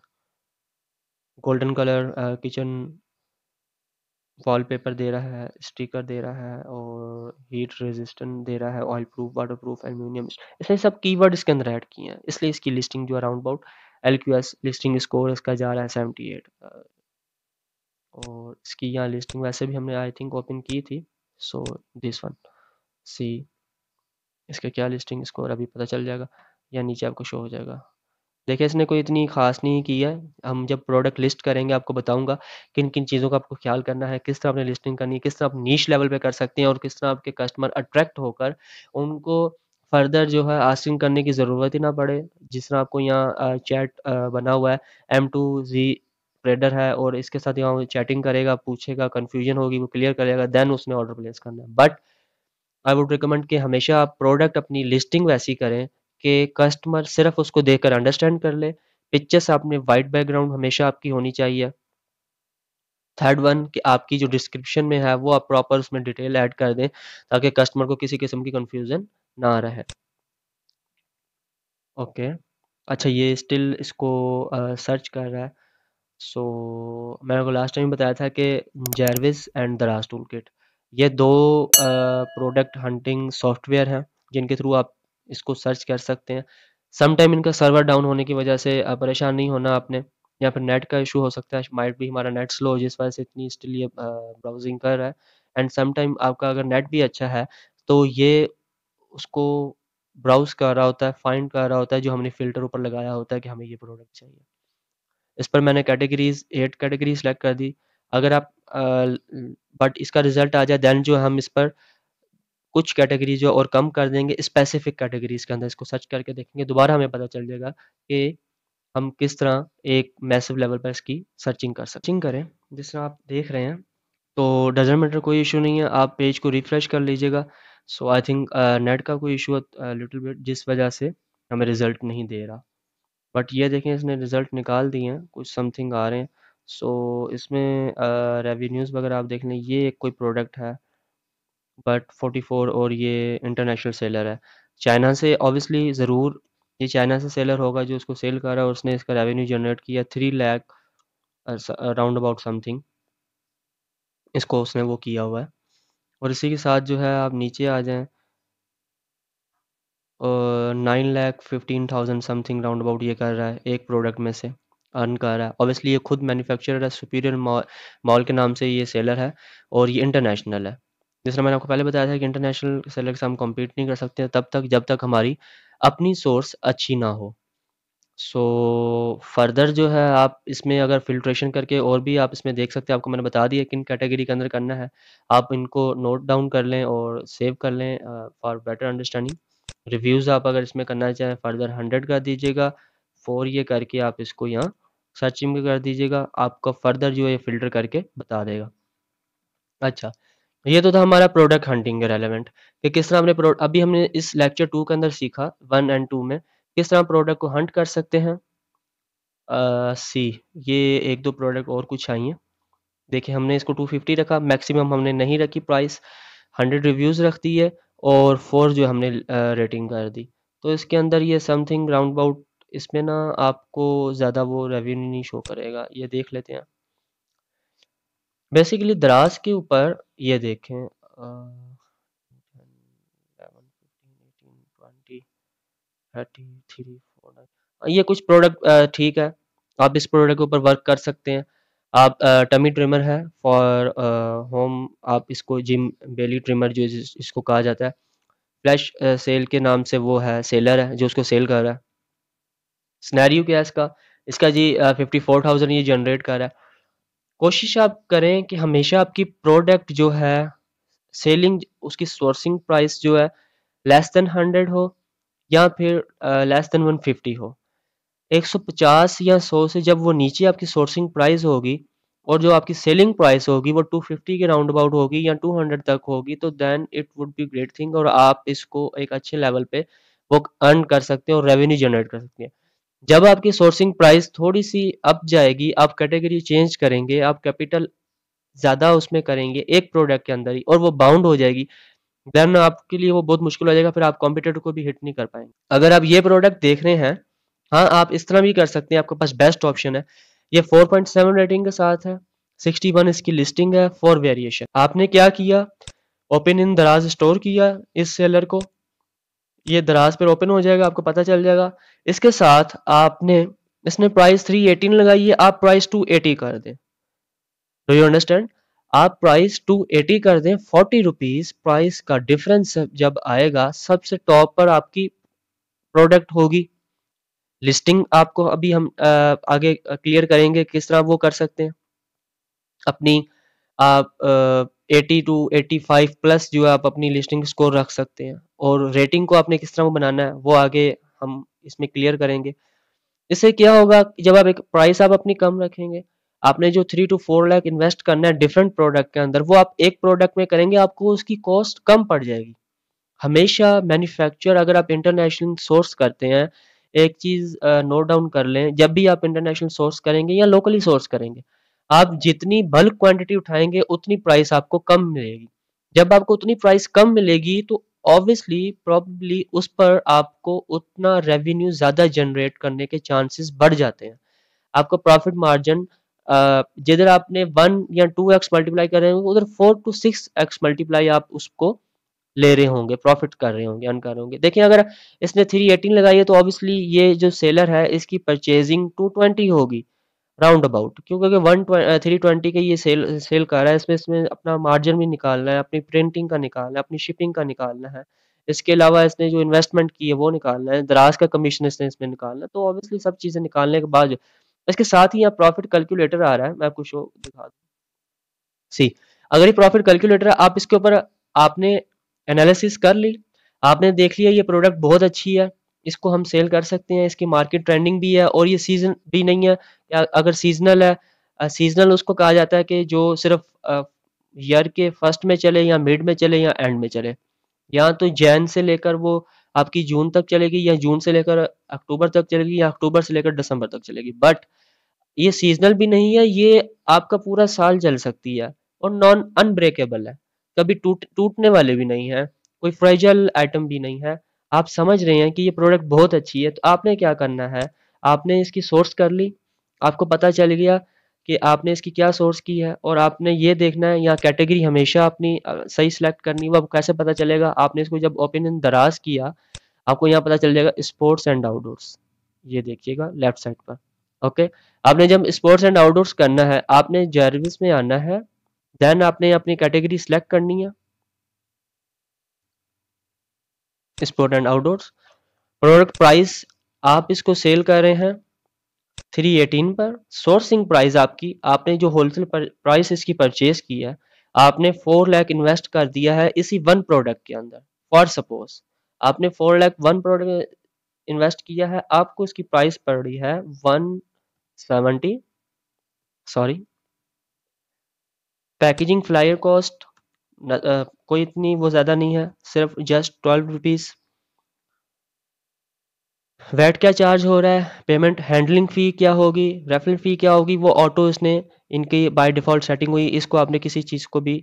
गोल्डन कलर किचन वॉलपेपर दे रहा है स्टिकर दे रहा है और हीट रेजिस्टेंट दे रहा है oil proof water proof aluminium इसलिए सब कीवर्ड इसके अंदर ऐड किए हैं इसलिए इसकी लिस्टिंग जो है about L Q S listing score इसका जा रहा है सेवेंटी एट और इसकी यहाँ लिस्टिंग वैसे भी हमने आई थिंक ओपन की थी सो दिस वन सी इसका क्या लिस्टिंग स्कोर अभी पता चल जाएगा या नीचे आपको शो हो जाएगा देखिए इसने कोई इतनी खास नहीं की है हम जब प्रोडक्ट लिस्ट करेंगे आपको बताऊंगा किन किन चीज़ों का आपको ख्याल करना है किस तरह आपने लिस्टिंग करनी है किस तरह आप नीच लेवल पे कर सकते हैं और किस तरह आपके कस्टमर अट्रैक्ट होकर उनको फर्दर जो है आस्किंग करने की ज़रूरत ही ना पड़े जिस तरह आपको यहाँ चैट बना हुआ है एम टू जी ट्रेडर है और इसके साथ यहाँ चैटिंग करेगा पूछेगा कन्फ्यूजन होगी वो क्लियर करेगा देन उसने ऑर्डर प्लेस करना है बट आई वुड रिकमेंड कि हमेशा आप प्रोडक्ट अपनी लिस्टिंग वैसी करें कि कस्टमर सिर्फ उसको देखकर अंडरस्टैंड कर ले पिक्चर्स आपने वाइट बैकग्राउंड हमेशा आपकी होनी चाहिए थर्ड वन कि आपकी जो डिस्क्रिप्शन में है वो आप प्रॉपर उसमें डिटेल ऐड कर दें ताकि कस्टमर को किसी किस्म की कंफ्यूजन ना रहे ओके okay. अच्छा ये स्टिल इसको सर्च uh, कर रहा है सो so, मैंने आपको लास्ट टाइम बताया था कि जैरविस एंड द रास टूल किट ये दो प्रोडक्ट हंटिंग सॉफ्टवेयर हैं जिनके थ्रू आप इसको सर्च कर सकते हैं समटाइम इनका सर्वर डाउन होने की वजह से परेशान नहीं होना आपने या फिर नेट का इशू हो सकता है माइट भी हमारा नेट स्लो हो जिस वजह से इतनी स्टिल ये ब्राउजिंग कर रहा है एंड समटाइम आपका अगर नेट भी अच्छा है तो ये उसको ब्राउज कर रहा होता है फाइंड कर रहा होता है जो हमने फिल्टर ऊपर लगाया होता है कि हमें ये प्रोडक्ट चाहिए इस पर मैंने कैटेगरीज एट कैटेगरी सेलेक्ट कर दी अगर आप बट इसका रिजल्ट आ जाए देन जो हम इस पर कुछ कैटेगरी जो और कम कर देंगे स्पेसिफिक कैटेगरीज के अंदर इसको सर्च करके देखेंगे दोबारा हमें पता चल जाएगा कि हम किस तरह एक मैसिव लेवल पर इसकी सर्चिंग कर सर्चिंग करें जिस तरह आप देख रहे हैं तो डजेंट मैटर कोई इशू नहीं है आप पेज को रिफ्रेश कर लीजिएगा सो आई थिंक नेट का कोई इशू लिटिल बिट जिस वजह से हमें रिजल्ट नहीं दे रहा बट ये देखें इसने रिजल्ट निकाल दिए हैं कुछ समथिंग आ रहे हैं सो इसमें रेवेन्यूज़ वगैरह आप देख लें ये एक कोई प्रोडक्ट है बट 44 और ये इंटरनेशनल सेलर है चाइना से ऑब्वियसली ज़रूर ये चाइना से सेलर होगा जो उसको सेल कर रहा है और उसने इसका रेवेन्यू जनरेट किया three lakh round about something इसको उसने वो किया हुआ है और इसी के साथ जो है आप नीचे आ जाएं nine lakh fifteen thousand something round about ये कर रहा है एक प्रोडक्ट में से अर्न कर रहा है ऑब्वियसली ये खुद मैन्युफैक्चरर है सुपीरियर मॉल के नाम से ये सेलर है और ये इंटरनेशनल है जिस मैंने आपको पहले बताया था कि इंटरनेशनल सेलर से हम कम्पीट नहीं कर सकते तब तक जब तक हमारी अपनी सोर्स अच्छी ना हो सो so, फर्दर जो है आप इसमें अगर फिल्ट्रेशन करके और भी आप इसमें देख सकते हैं आपको मैंने बता दिया किन कैटेगरी के अंदर करना है आप इनको नोट डाउन कर लें और सेव कर लें फॉर बेटर अंडरस्टैंडिंग रिव्यूज़ आप अगर इसमें करना चाहें फर्दर हंड्रेड कर दीजिएगा फोर ये करके आप इसको यहाँ सर्च इम कर दीजिएगा आपको फर्दर जो है फिल्टर करके बता देगा अच्छा ये तो था हमारा प्रोडक्ट हंटिंग के रेलिवेंट कि किस तरह हमने अभी हमने इस लेक्चर टू के अंदर सीखा वन एंड टू में किस तरह प्रोडक्ट को हंट कर सकते हैं सी ये एक दो प्रोडक्ट और कुछ है देखिए हमने इसको 250 रखा मैक्सिमम हमने नहीं रखी प्राइस 100 रिव्यूज़ रख दी है और फोर जो हमने रेटिंग कर दी तो इसके अंदर ये समथिंग राउंड अबाउट इसमें ना आपको ज़्यादा वो रेवेन्यू नहीं शो करेगा ये देख लेते हैं बेसिकली दराज के ऊपर ये देखें ये कुछ प्रोडक्ट ठीक है आप इस प्रोडक्ट के ऊपर वर्क कर सकते हैं आप टमी ट्रिमर है फॉर होम आप इसको जिम बेली ट्रिमर जो इसको कहा जाता है फ्लैश सेल के नाम से वो है सेलर है जो उसको सेल कर रहा है स्नैरियो क्या है इसका इसका जी फिफ्टी फोर थाउजेंड ये जनरेट कर रहा है कोशिश आप करें कि हमेशा आपकी प्रोडक्ट जो है सेलिंग उसकी सोर्सिंग प्राइस जो है लेस देन हंड्रेड हो या फिर लेस देन वन फिफ्टी हो एक सौ पचास या सौ से जब वो नीचे आपकी सोर्सिंग प्राइस होगी और जो आपकी सेलिंग प्राइस होगी वो टू फिफ्टी के राउंड अबाउट होगी या टू हंड्रेड तक होगी तो then it would be great thing और आप इसको एक अच्छे लेवल पे वो अर्न कर सकते हैं और रेवेन्यू जनरेट कर सकते हैं जब आपकी सोर्सिंग प्राइस थोड़ी सी अप जाएगी आप कैटेगरी चेंज करेंगे आप कैपिटल ज़्यादा उसमें करेंगे एक प्रोडक्ट के अंदर ही और वो बाउंड हो जाएगी देन आपके लिए वो बहुत मुश्किल हो जाएगा फिर आप कॉम्पिटेटर को भी हिट नहीं कर पाएंगे अगर आप ये प्रोडक्ट देख रहे हैं हाँ आप इस तरह भी कर सकते हैं आपके पास बेस्ट ऑप्शन है ये 4.7 रेटिंग के साथ है 61 इसकी लिस्टिंग है फॉर वेरिएशन आपने क्या किया ओपन इन दराज स्टोर किया इस सेलर को ये दराज पर ओपन हो जाएगा आपको पता चल जाएगा इसके साथ आपने इसने प्राइस 318 लगाई है आप प्राइस 280 कर दें डू यू अंडरस्टैंड आप प्राइस 280 कर दें फोर्टी रुपीज प्राइस का डिफरेंस जब आएगा सबसे टॉप पर आपकी प्रोडक्ट होगी लिस्टिंग आपको अभी हम आ, आगे क्लियर करेंगे किस तरह वो कर सकते हैं अपनी आप एटी टू फाइव प्लस जो है आप अपनी लिस्टिंग स्कोर रख सकते हैं और रेटिंग को आपने किस तरह बनाना है वो आगे हम इसमें क्लियर करेंगे इससे क्या होगा जब आप एक प्राइस आप अपनी कम रखेंगे आपने जो three two four lakh invest करना है डिफरेंट प्रोडक्ट के अंदर वो आप एक प्रोडक्ट में करेंगे आपको उसकी कॉस्ट कम पड़ जाएगी हमेशा मैन्युफैक्चर अगर आप इंटरनेशनल सोर्स करते हैं एक चीज़ नोट डाउन कर लें जब भी आप इंटरनेशनल सोर्स करेंगे या लोकली सोर्स करेंगे आप जितनी बल्क क्वांटिटी उठाएंगे उतनी प्राइस आपको कम मिलेगी जब आपको उतनी प्राइस कम मिलेगी तो ऑब्वियसली प्रॉब्ली उस पर आपको उतना रेवेन्यू ज़्यादा जनरेट करने के चांसेस बढ़ जाते हैं आपका प्रॉफिट मार्जिन जिधर आपने वन या टू एक्स मल्टीप्लाई कर रहे होंगे उधर four two six x multiply आप उसको ले रहे होंगे प्रॉफिट कर रहे होंगे अन कर रहे होंगे देखिए अगर इसने थ्री एटीन लगाई है तो ऑब्वियसली ये जो सेलर है इसकी परचेजिंग टू ट्वेंटी होगी राउंड अबाउट क्यों क्योंकि वन थ्री ट्वेंटी का ये सेल सेल कर रहा है इसमें इसमें अपना मार्जिन भी निकालना है अपनी प्रिंटिंग का निकालना है अपनी शिपिंग का निकालना है इसके अलावा इसने जो इन्वेस्टमेंट की है वो निकालना है दराज का कमीशन इसने इसमें निकालना है तो ऑब्वियसली सब चीज़ें निकालने के बाद इसके साथ ही यहाँ प्रॉफिट कैलकुलेटर आ रहा है मैं आपको शो दिखा दूँ सी अगर ये प्रॉफिट कैलकुलेटर है आप इसके ऊपर आपने एनालिसिस कर ली आपने देख लिया ये प्रोडक्ट बहुत अच्छी है इसको हम सेल कर सकते हैं इसकी मार्केट ट्रेंडिंग भी है और ये सीजन भी नहीं है या अगर सीजनल है सीजनल उसको कहा जाता है कि जो सिर्फ ईयर के फर्स्ट में चले या मिड में चले या एंड में चले या तो जैन से लेकर वो आपकी जून तक चलेगी या जून से लेकर अक्टूबर तक चलेगी या अक्टूबर से लेकर दिसंबर तक चलेगी बट ये सीजनल भी नहीं है ये आपका पूरा साल चल सकती है और नॉन अनब्रेकेबल है कभी टूट टूटने वाले भी नहीं है कोई फ्रेजल आइटम भी नहीं है आप समझ रहे हैं कि ये प्रोडक्ट बहुत अच्छी है तो आपने क्या करना है आपने इसकी सोर्स कर ली आपको पता चल गया कि आपने इसकी क्या सोर्स की है और आपने ये देखना है या कैटेगरी हमेशा अपनी सही सिलेक्ट करनी वो आपको कैसे पता चलेगा आपने इसको जब ओपिनियन दराज किया आपको यहाँ पता चल जाएगा स्पोर्ट्स एंड आउटडोर्स ये देखिएगा लेफ्ट साइड पर ओके आपने जब स्पोर्ट्स एंड आउटडोर्स करना है आपने जर्विस में आना है देन आपने अपनी कैटेगरी सिलेक्ट करनी है sport and outdoors product price आप इसको सेल कर रहे हैं थ्री एटीन पर सोर्सिंग प्राइस आपकी आपने जो होलसेल प्राइस इसकी परचेज की है आपने फोर लैख इन्वेस्ट कर दिया है इसी वन प्रोडक्ट के अंदर फॉर सपोज आपने four lakh one product invest किया है आपको इसकी प्राइस पड़ रही है one seventy sorry packaging flyer cost कोई इतनी वो ज़्यादा नहीं है सिर्फ जस्ट ट्वेल्व रुपीज़ वैट क्या चार्ज हो रहा है पेमेंट हैंडलिंग फ़ी क्या होगी रेफरल फ़ी क्या होगी वो ऑटो इसने इनकी बाय डिफ़ॉल्ट सेटिंग हुई इसको आपने किसी चीज़ को भी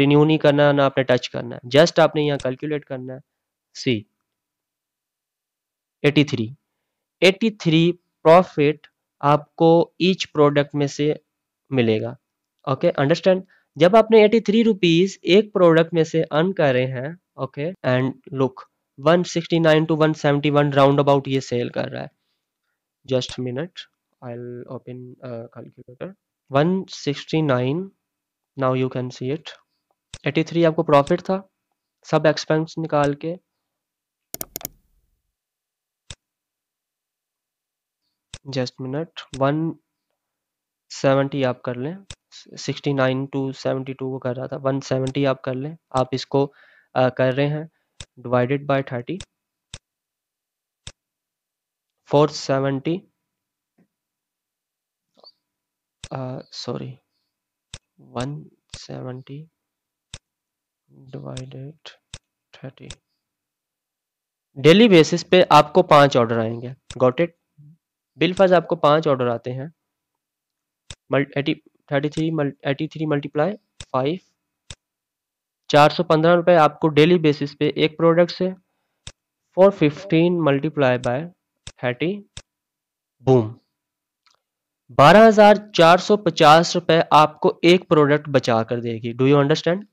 रिन्यू नहीं करना ना आपने टच करना है जस्ट आपने यहाँ कैलकुलेट करना है सी 83 83 प्रॉफिट आपको ईच प्रोडक्ट में से मिलेगा ओके okay, अंडरस्टैंड जब आपने एटी थ्री रुपीज एक प्रोडक्ट में से अर्न कर रहे हैं ओके एंड लुक 169 171 ये सेल कर रहा है just minute I open calculator 169 now you can see it 83 आपको प्रॉफिट था सब एक्सपेंस निकाल के जस्ट मिनट 170 आप कर लें 69 टू 72 को कर रहा था 170 आप कर लें आप इसको आ, कर रहे हैं divided by thirty four seventy sorry one seventy divided thirty daily basis पे आपको पांच ऑर्डर आएंगे गॉट इट बिलफर्ज आपको पांच ऑर्डर आते हैं multi thirty three multi three multiply five चार सौ पंद्रह आपको डेली बेसिस पे एक प्रोडक्ट से four fifteen multiply by thirty boom बारह हजार चार सौ पचास रुपए आपको एक प्रोडक्ट बचा कर देगी डू यू अंडरस्टैंड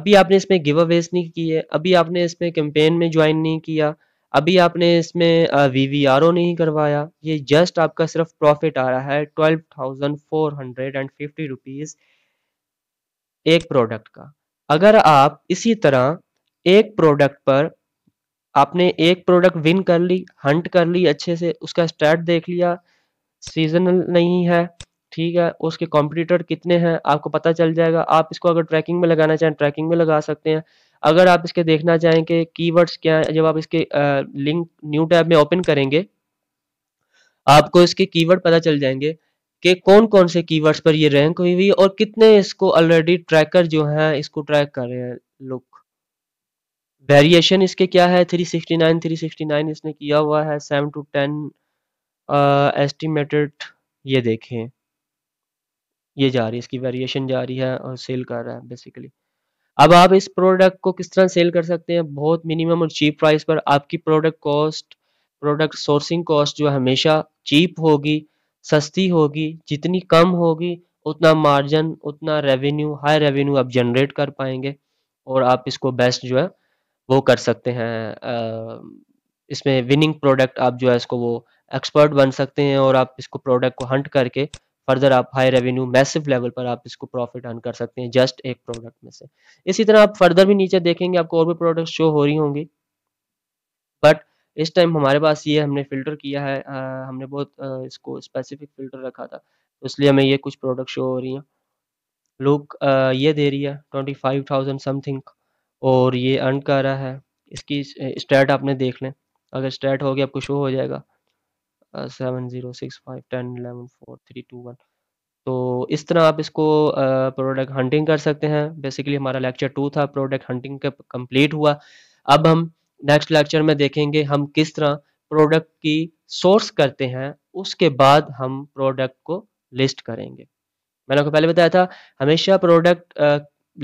अभी आपने इसमें गिव अवेज नहीं किए अभी आपने इसमें कैंपेन में ज्वाइन नहीं किया अभी आपने इसमें वी वी आर ओ नहीं करवाया ये जस्ट आपका सिर्फ प्रॉफिट आ रहा है twelve thousand four hundred and fifty rupees एक प्रोडक्ट का अगर आप इसी तरह एक प्रोडक्ट पर आपने एक प्रोडक्ट विन कर ली हंट कर ली अच्छे से उसका स्टैट देख लिया सीजनल नहीं है ठीक है उसके कॉम्पिटिटर कितने हैं आपको पता चल जाएगा आप इसको अगर ट्रैकिंग में लगाना चाहें ट्रैकिंग में लगा सकते हैं अगर आप इसके देखना चाहें कि कीवर्ड्स क्या है जब आप इसके लिंक न्यू टैब में ओपन करेंगे आपको इसके कीवर्ड पता चल जाएंगे कि कौन कौन से कीवर्ड्स पर ये रैंक हुई हुई और कितने इसको ऑलरेडी ट्रैकर जो है इसको ट्रैक कर रहे हैं लोग वेरिएशन इसके क्या है 369 369 इसने किया हुआ है सेवन टू टेन एस्टिमेटेड ये देखें ये जा रही है इसकी वेरिएशन जा रही है और सेल कर रहा है बेसिकली अब आप इस प्रोडक्ट को किस तरह सेल कर सकते हैं बहुत मिनिमम और चीप प्राइस पर आपकी product cost product sourcing cost जो हमेशा चीप होगी सस्ती होगी जितनी कम होगी उतना मार्जिन उतना रेवेन्यू हाई रेवेन्यू आप जनरेट कर पाएंगे और आप इसको बेस्ट जो है वो कर सकते हैं इसमें विनिंग प्रोडक्ट आप जो है इसको वो एक्सपर्ट बन सकते हैं और आप इसको प्रोडक्ट को हंट करके फर्दर आप हाई रेवेन्यू मैसिव लेवल पर आप इसको प्रॉफिट अर्न कर सकते हैं जस्ट एक प्रोडक्ट में से इसी तरह आप फर्दर भी नीचे देखेंगे आपको और भी प्रोडक्ट शो हो रही होंगी इस टाइम हमारे पास ये हमने फिल्टर किया है आ, हमने बहुत आ, इसको स्पेसिफिक फिल्टर रखा था तो इसलिए हमें ये कुछ प्रोडक्ट शो हो रही हैं लुक ये दे रही है ट्वेंटी फाइव थाउजेंड समथिंग और ये अर्न कर रहा है इसकी स्टेट आपने देख लें अगर हो होगी आपको शो हो जाएगा seven zero six five ten eleven four three two one तो इस तरह आप इसको प्रोडक्ट हंटिंग कर सकते हैं बेसिकली हमारा लेक्चर टू था प्रोडक्ट हंटिंग का कंप्लीट हुआ अब हम नेक्स्ट लेक्चर में देखेंगे हम किस तरह प्रोडक्ट की सोर्स करते हैं उसके बाद हम प्रोडक्ट को लिस्ट करेंगे मैंने आपको पहले बताया था हमेशा प्रोडक्ट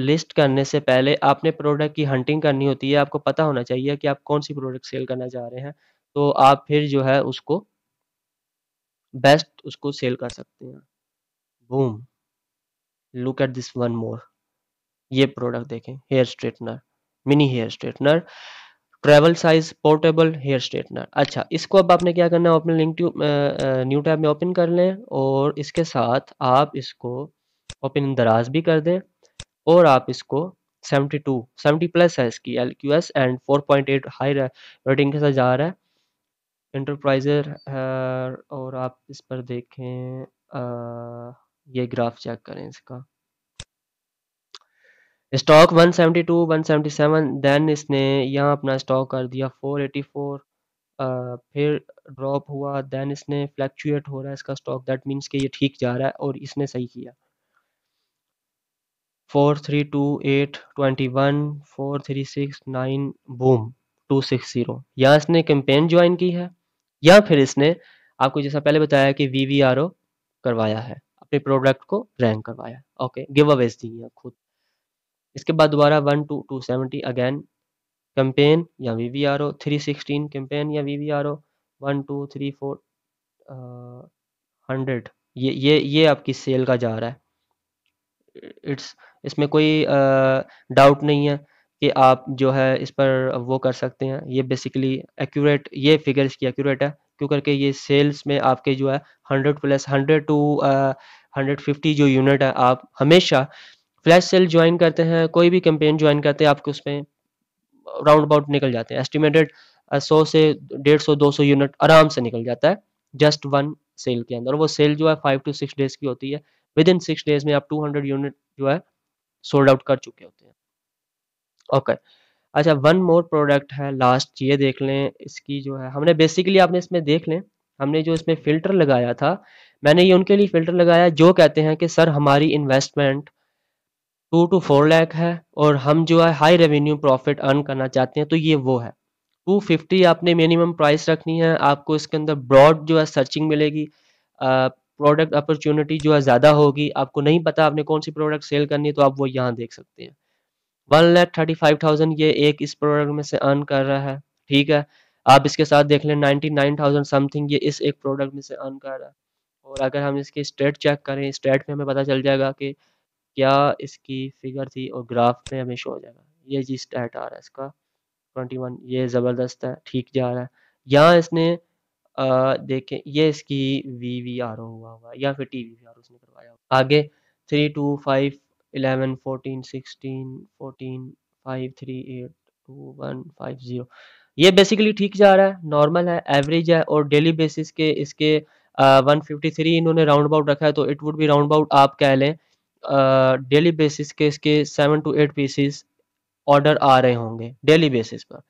लिस्ट करने से पहले आपने प्रोडक्ट की हंटिंग करनी होती है आपको पता होना चाहिए कि आप कौन सी प्रोडक्ट सेल करना चाह रहे हैं तो आप फिर जो है उसको बेस्ट उसको सेल कर सकते हैं boom look at this one more ये प्रोडक्ट देखें hair straightener mini hair straightener travel size portable hair straightener अच्छा इसको अब आपने क्या करना है open link tube new tab में ओपन कर लें और इसके साथ आप इसको ओपन दराज भी कर दें और आप इसको 72 70 प्लस है इसकी L Q S and four point eight high rating के साथ जा रहा है इंटरप्राइजर है और आप इस पर देखें आ, ये ग्राफ चेक करें इसका स्टॉक 172 177 देन इसने यहाँ अपना स्टॉक कर दिया 484 आ, फिर ड्रॉप हुआ देन इसने फ्लैक्चुएट हो रहा है इसका स्टॉक दैट मीन्स कि ये ठीक जा रहा है और इसने सही किया four three two eight twenty one four three six nine boom two six zero यहाँ इसने कैंपेन ज्वाइन की है या फिर इसने आपको जैसा पहले बताया कि वी करवाया है अपने प्रोडक्ट को रैंक करवाया ओके गिव अवेज दी है खुद इसके बाद दोबारा one two two seventy again campaign या V V R O three sixteen campaign या V V R O one two three four hundred ये ये ये आपकी सेल का जा रहा है इट्स इसमें कोई डाउट uh, नहीं है कि आप जो है इस पर वो कर सकते हैं ये बेसिकली एक्यूरेट ये फिगर इसकी एक्यूरेट है क्यों करके ये सेल्स में आपके जो है hundred plus hundred two hundred fifty जो यूनिट है आप हमेशा फ्लैश सेल ज्वाइन करते हैं कोई भी कैंपेन ज्वाइन करते हैं आपके उसमें राउंड अबाउट निकल जाते हैं एस्टिमेटेड सौ से डेढ़ सौ दो सौ यूनिट आराम से निकल जाता है जस्ट वन सेल के अंदर वो सेल जो है फाइव टू सिक्स डेज की होती है विद इन सिक्स डेज में आप टू हंड्रेड यूनिट जो है सोल्ड आउट कर चुके होते हैं ओके okay. अच्छा वन मोर प्रोडक्ट है लास्ट ये देख लें इसकी जो है हमने बेसिकली आपने इसमें देख लें हमने जो इसमें फिल्टर लगाया था मैंने ये उनके लिए फिल्टर लगाया जो कहते हैं कि सर हमारी investment two two four lakh है और हम जो है हाई रेवेन्यू प्रॉफिट अर्न करना चाहते हैं तो ये वो है टू फिफ्टी आपने मिनिमम प्राइस रखनी है आपको इसके अंदर ब्रॉड जो है सर्चिंग मिलेगी प्रोडक्ट अपॉर्चुनिटी जो है ज़्यादा होगी आपको नहीं पता आपने कौन सी प्रोडक्ट सेल करनी है तो आप वो यहाँ देख सकते हैं one lakh thirty five thousand ये एक इस प्रोडक्ट में से अर्न कर रहा है ठीक है आप इसके साथ देख लें नाइन्टी नाइन थाउजेंड समथिंग ये इस एक प्रोडक्ट में से अर्न कर रहा है और अगर हम इसके स्टेट चेक करें स्टेट में हमें पता चल जाएगा कि क्या इसकी फिगर थी और ग्राफ में हमें शो हो जाएगा ये जी स्टैट आ रहा है इसका 21 ये ज़बरदस्त है ठीक जा रहा है यहाँ इसने आ, देखें ये इसकी वी वी आर ओ हुआ हुआ या फिर टी वी वी आर उसने करवाया हुआ आगे three two five eleven fourteen sixteen fourteen five three eight two one five zero ये बेसिकली ठीक जा रहा है नॉर्मल है एवरेज है और डेली बेसिस के इसके वन फिफ्टी थ्री इन्होंने राउंड अबाउट रखा है तो it would be round about आप कह लें डेली बेसिस के इसके seven two eight pieces order आ रहे होंगे डेली बेसिस पर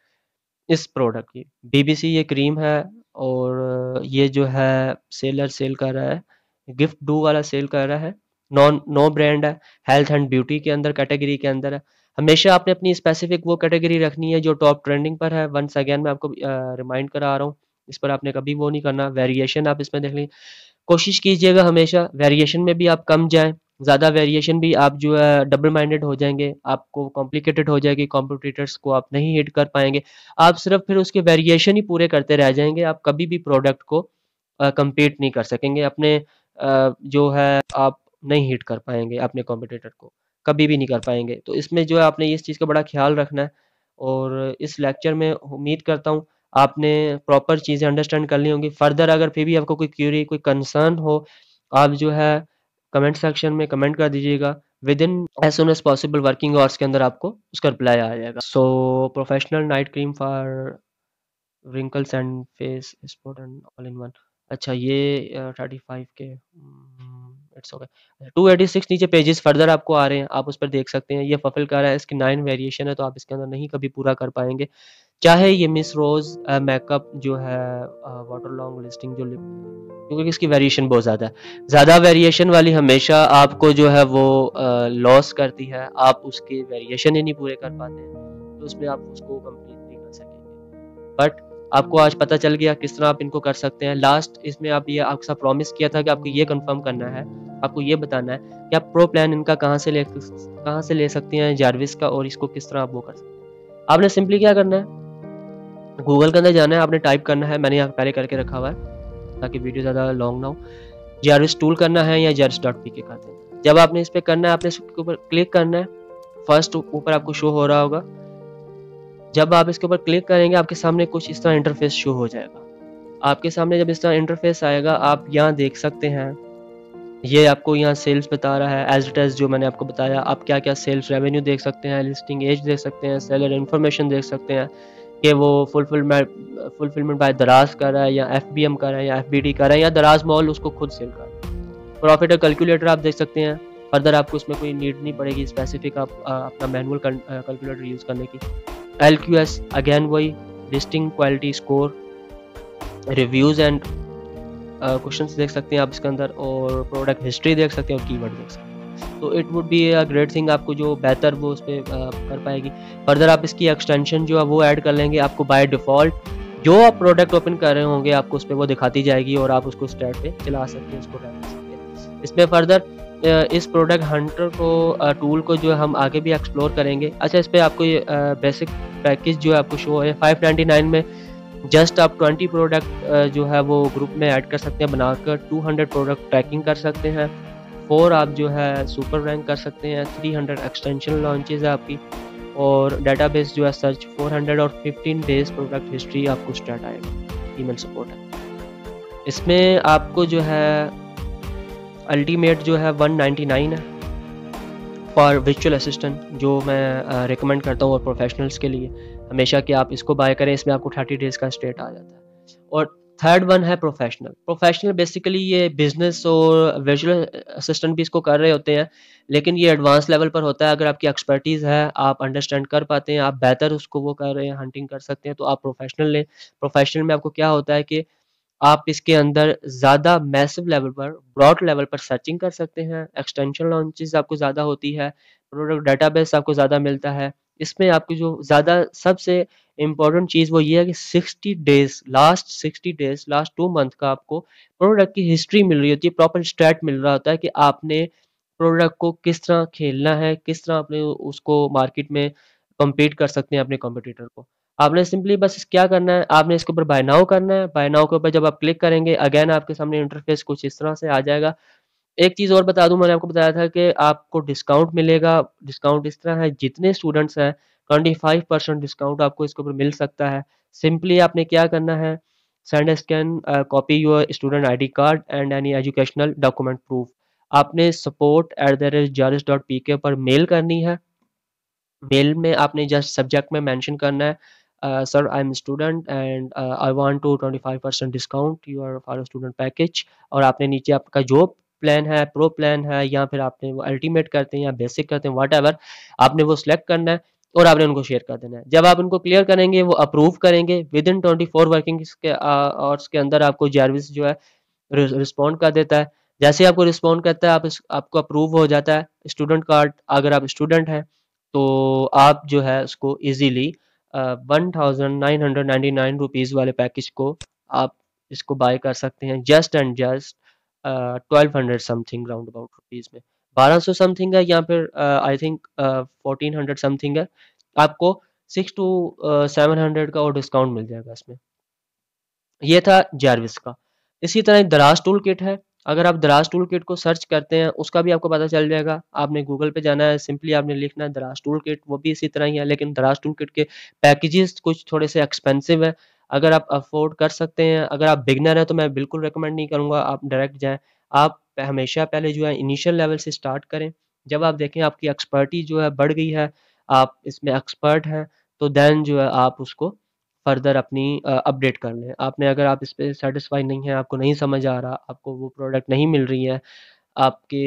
इस प्रोडक्ट की बीबीसी ये क्रीम है और ये जो है सेलर सेल कर रहा है गिफ्ट डू वाला सेल कर रहा है नॉन नो ब्रांड है हेल्थ एंड ब्यूटी के अंदर कैटेगरी के अंदर है हमेशा आपने अपनी स्पेसिफिक वो कैटेगरी रखनी है जो टॉप ट्रेंडिंग पर है वंस अगेन मैं आपको रिमाइंड करा रहा हूँ इस पर आपने कभी वो नहीं करना वेरिएशन आप इसमें देख लें कोशिश कीजिएगा हमेशा वेरिएशन में भी आप कम जाएं ज़्यादा वेरिएशन भी आप जो है डबल माइंडेड हो जाएंगे आपको कॉम्प्लिकेटेड हो जाएगी कॉम्पिटिटर्स को आप नहीं हिट कर पाएंगे आप सिर्फ फिर उसके वेरिएशन ही पूरे करते रह जाएंगे आप कभी भी प्रोडक्ट को कम्पीट नहीं कर सकेंगे अपने आ, जो है आप नहीं हिट कर पाएंगे अपने कॉम्पिटिटर को कभी भी नहीं कर पाएंगे तो इसमें जो है आपने इस चीज़ का बड़ा ख्याल रखना है और इस लेक्चर में उम्मीद करता हूँ आपने प्रॉपर चीज़ें अंडरस्टैंड कर ली होंगी फर्दर अगर फिर भी आपको कोई क्यूरी कोई कंसर्न हो आप जो है कमेंट सेक्शन में कमेंट कर दीजिएगा within as soon as possible working hours के अंदर आपको उसका रिप्लाई आ जाएगा so professional night cream for wrinkles and face spot and all in one अच्छा ये थर्टी फाइव के it's okay two eighty six नीचे पेजेस फर्दर आपको आ रहे हैं आप उस पर देख सकते हैं ये फफिल कर रहा है इसकी नाइन वेरिएशन है तो आप इसके अंदर नहीं कभी पूरा कर पाएंगे चाहे ये मिस रोज मेकअप जो है वाटर लॉन्ग लिस्टिंग जो क्योंकि इसकी वेरिएशन बहुत ज़्यादा है ज़्यादा वेरिएशन वाली हमेशा आपको जो है वो लॉस करती है आप उसके वेरिएशन ही नहीं पूरे कर पाते तो उसमें आप उसको कंप्लीट नहीं कर सकेंगे बट आपको आज पता चल गया किस तरह आप इनको कर सकते हैं लास्ट इसमें आप ये आपके साथ प्रॉमिस किया था कि आपको ये कंफर्म करना है आपको ये बताना है कि आप प्रो प्लान इनका कहाँ से ले कहाँ से ले सकते हैं जारविस का और इसको किस तरह आप वो कर सकते हैं आपने सिंपली क्या करना है गूगल के अंदर जाना है आपने टाइप करना है मैंने यहाँ पहले करके रखा हुआ है ताकि वीडियो ज़्यादा लॉन्ग ना हो जेआरविस टूल करना है या जेआरविस डॉट पी के कर हैं जब आपने इस पर करना है आपने इसके ऊपर क्लिक करना है फर्स्ट ऊपर आपको शो हो रहा होगा जब आप इसके ऊपर क्लिक करेंगे आपके सामने कुछ इस तरह इंटरफेस शो हो जाएगा आपके सामने जब इस तरह इंटरफेस आएगा आप यहाँ देख सकते हैं ये आपको यहाँ सेल्स बता रहा है एज इट एज जो मैंने आपको बताया आप क्या क्या सेल्स रेवेन्यू देख सकते हैं लिस्टिंग एज देख सकते हैं सेलर इन्फॉर्मेशन देख सकते हैं कि वो फुलफिलमेंट फुलफिलमेंट बाय दराज कर रहा है या एफ बी एम कर रहा है या एफ बी डी कर रहा है या दराज मॉल उसको खुद सेल कर रहा है प्रॉफिट और कैलकुलेटर आप देख सकते हैं फर्दर आपको उसमें कोई नीड नहीं पड़ेगी स्पेसिफिक आप अपना मैनुअल कैलकुलेटर यूज़ करने की एल क्यू एस अगेन वही listing quality score reviews and question देख सकते हैं आप इसके अंदर और प्रोडक्ट हिस्ट्री देख सकते हैं और कीवर्ड देख सकते हैं तो it would be a great thing आपको जो बेहतर वो उस पर कर पाएगी फर्दर आप इसकी एक्सटेंशन जो है वो ऐड कर लेंगे आपको बाय डिफ़ॉल्ट जो आप प्रोडक्ट ओपन कर रहे होंगे आपको उस पर वो दिखाती जाएगी और आप उसको स्टैट पे चला सकते हैं उसको डाल सकते हैं इसमें फर्दर इस प्रोडक्ट हंटर को टूल को जो है हम आगे भी एक्सप्लोर करेंगे अच्छा इस पर आपको ये बेसिक पैकेज जो है आपको शो है नाइन में जस्ट आप 20 प्रोडक्ट जो है वो ग्रुप में ऐड कर सकते हैं बनाकर 200 प्रोडक्ट ट्रैकिंग कर सकते हैं फोर आप जो है सुपर रैंक कर सकते हैं थ्री हंड्रेड एक्सटेंशन लॉन्चेज है आपकी और बेस जो है सर्च फोर हंड्रेड और फिफ्टीन डेज प्रोडक्ट हिस्ट्री आपको स्टार्ट आएगा ईमेल सपोर्ट है इसमें आपको जो है अल्टीमेट जो है वन नाइन्टी नाइन है फॉर विचुअल असिस्टेंट जो मैं रिकमेंड करता हूँ और प्रोफेशनल्स के लिए हमेशा कि आप इसको बाय करें इसमें आपको थर्टी डेज का स्टेट आ जाता है और थर्ड वन है प्रोफेशनल प्रोफेशनल बेसिकली ये बिजनेस और वर्चुअल असिस्टेंट भी इसको कर रहे होते हैं लेकिन ये एडवांस लेवल पर होता है अगर आपकी एक्सपर्टीज़ है आप अंडरस्टैंड कर पाते हैं आप बेहतर उसको वो कर रहे हैं हंटिंग कर सकते हैं तो आप प्रोफेशनल लें प्रोफेशनल में आपको क्या होता है कि आप इसके अंदर ज़्यादा मैसिव लेवल पर ब्रॉड लेवल पर सर्चिंग कर सकते हैं एक्सटेंशन लॉन्चेस आपको ज़्यादा होती है प्रोडक्ट डेटाबेस आपको ज़्यादा मिलता है इसमें आपकी जो ज़्यादा सबसे इम्पोर्टेंट चीज़ वो ये है कि 60 days last 60 days last two month का आपको प्रोडक्ट की हिस्ट्री मिल रही होती है प्रॉपर स्टैट मिल रहा होता है कि आपने प्रोडक्ट को किस तरह खेलना है किस तरह आपने उसको मार्केट में कम्पीट कर सकते हैं अपने कॉम्पिटिटर को आपने सिंपली बस क्या करना है आपने इसके ऊपर बाय नाउ करना है बाय नाउ के ऊपर जब आप क्लिक करेंगे अगेन आपके सामने इंटरफेस कुछ इस तरह से आ जाएगा एक चीज़ और बता दू मैंने आपको बताया था कि आपको डिस्काउंट मिलेगा डिस्काउंट इस तरह है जितने स्टूडेंट्स हैं ट्वेंटी फाइव परसेंट डिस्काउंट आपको इसके ऊपर मिल सकता है सिंपली आपने क्या करना है send scan copy your student I card and any educational document proof आपने support at the rate dot P K पर मेल करनी है मेल में आपने जस्ट सब्जेक्ट में मेंशन करना है sir I am student and I want to twenty five percent discount your for student package और आपने नीचे आपका जॉब प्लान है प्रो प्लान है या फिर आपने वो अल्टीमेट करते हैं या बेसिक करते हैं वाट आपने वो सिलेक्ट करना है और आपने उनको शेयर कर देना है जब आप उनको क्लियर करेंगे वो अप्रूव करेंगे within twenty four working hours के अंदर आपको जर्विस जो है रिस्पॉन्ड कर देता है जैसे आपको रिस्पॉन्ड करता है आप इस, आपको अप्रूव हो जाता है स्टूडेंट कार्ड अगर आप स्टूडेंट हैं तो आप जो है उसको easily one thousand nine hundred ninety nine rupees वाले पैकेज को आप इसको बाय कर सकते हैं just and just twelve hundred something round about rupees में बारह सौ समथिंग है या फिर I think fourteen hundred something है आपको सिक्स टू सेवन हंड्रेड का और डिस्काउंट मिल जाएगा इसमें ये था जारविस का इसी तरह दराज टूल किट है अगर आप दराज टूल किट को सर्च करते हैं उसका भी आपको पता चल जाएगा आपने गूगल पे जाना है सिंपली आपने लिखना है दराज टूल किट वो भी इसी तरह ही है लेकिन दराज टूल किट के पैकेजेस कुछ थोड़े से एक्सपेंसिव है अगर आप अफोर्ड कर सकते हैं अगर आप बिगनर हैं तो मैं बिल्कुल रिकमेंड नहीं करूँगा आप डायरेक्ट जाएँ आप हमेशा पहले जो है इनिशियल लेवल से स्टार्ट करें जब आप देखें आपकी एक्सपर्टी जो है बढ़ गई है आप इसमें एक्सपर्ट हैं तो देन जो है आप उसको फर्दर अपनी अपडेट कर लें आपने अगर आप इस पर सेटिस्फाई नहीं है आपको नहीं समझ आ रहा आपको वो प्रोडक्ट नहीं मिल रही है आपके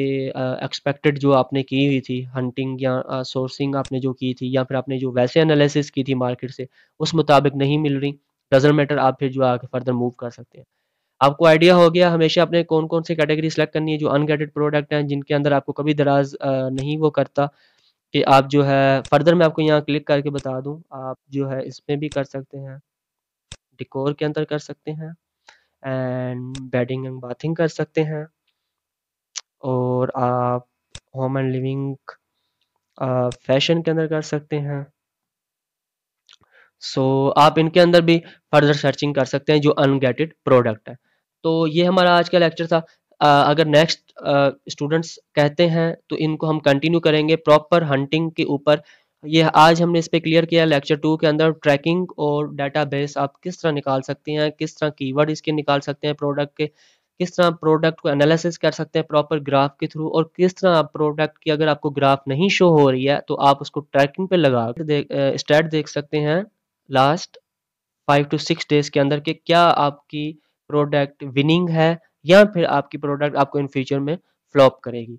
एक्सपेक्टेड जो आपने की हुई थी हंटिंग या सोर्सिंग आपने जो की थी या फिर आपने जो वैसे एनालिसिस की थी मार्केट से उस मुताबिक नहीं मिल रही डजेंट मैटर आप फिर जो आगे फर्दर मूव कर सकते हैं आपको आइडिया हो गया हमेशा आपने कौन कौन सी कैटेगरी सेलेक्ट करनी है जो अनगेटेड प्रोडक्ट हैं जिनके अंदर आपको कभी दराज नहीं वो करता कि आप जो है फर्दर मैं आपको यहाँ क्लिक करके बता दूँ आप जो है इसमें भी कर सकते हैं डिकोर के अंदर कर सकते हैं एंड बेडिंग एंड बाथिंग कर सकते हैं और आप होम एंड लिविंग फैशन के अंदर कर सकते हैं सो so, आप इनके अंदर भी फर्दर सर्चिंग कर सकते हैं जो अनगेटेड प्रोडक्ट है तो ये हमारा आज का लेक्चर था आ, अगर नेक्स्ट स्टूडेंट्स कहते हैं तो इनको हम कंटिन्यू करेंगे प्रॉपर हंटिंग के ऊपर ये आज हमने इस पर क्लियर किया लेक्चर टू के अंदर ट्रैकिंग और बेस आप किस तरह निकाल सकते हैं किस तरह कीवर्ड इसके निकाल सकते हैं प्रोडक्ट के किस तरह प्रोडक्ट को एनालिसिस कर सकते हैं प्रॉपर ग्राफ के थ्रू और किस तरह आप प्रोडक्ट की अगर आपको ग्राफ नहीं शो हो रही है तो आप उसको ट्रैकिंग पे लगा स्टेट देख सकते हैं last five two six days के अंदर के क्या आपकी प्रोडक्ट विनिंग है या फिर आपकी प्रोडक्ट आपको इन फ्यूचर में फ्लॉप करेगी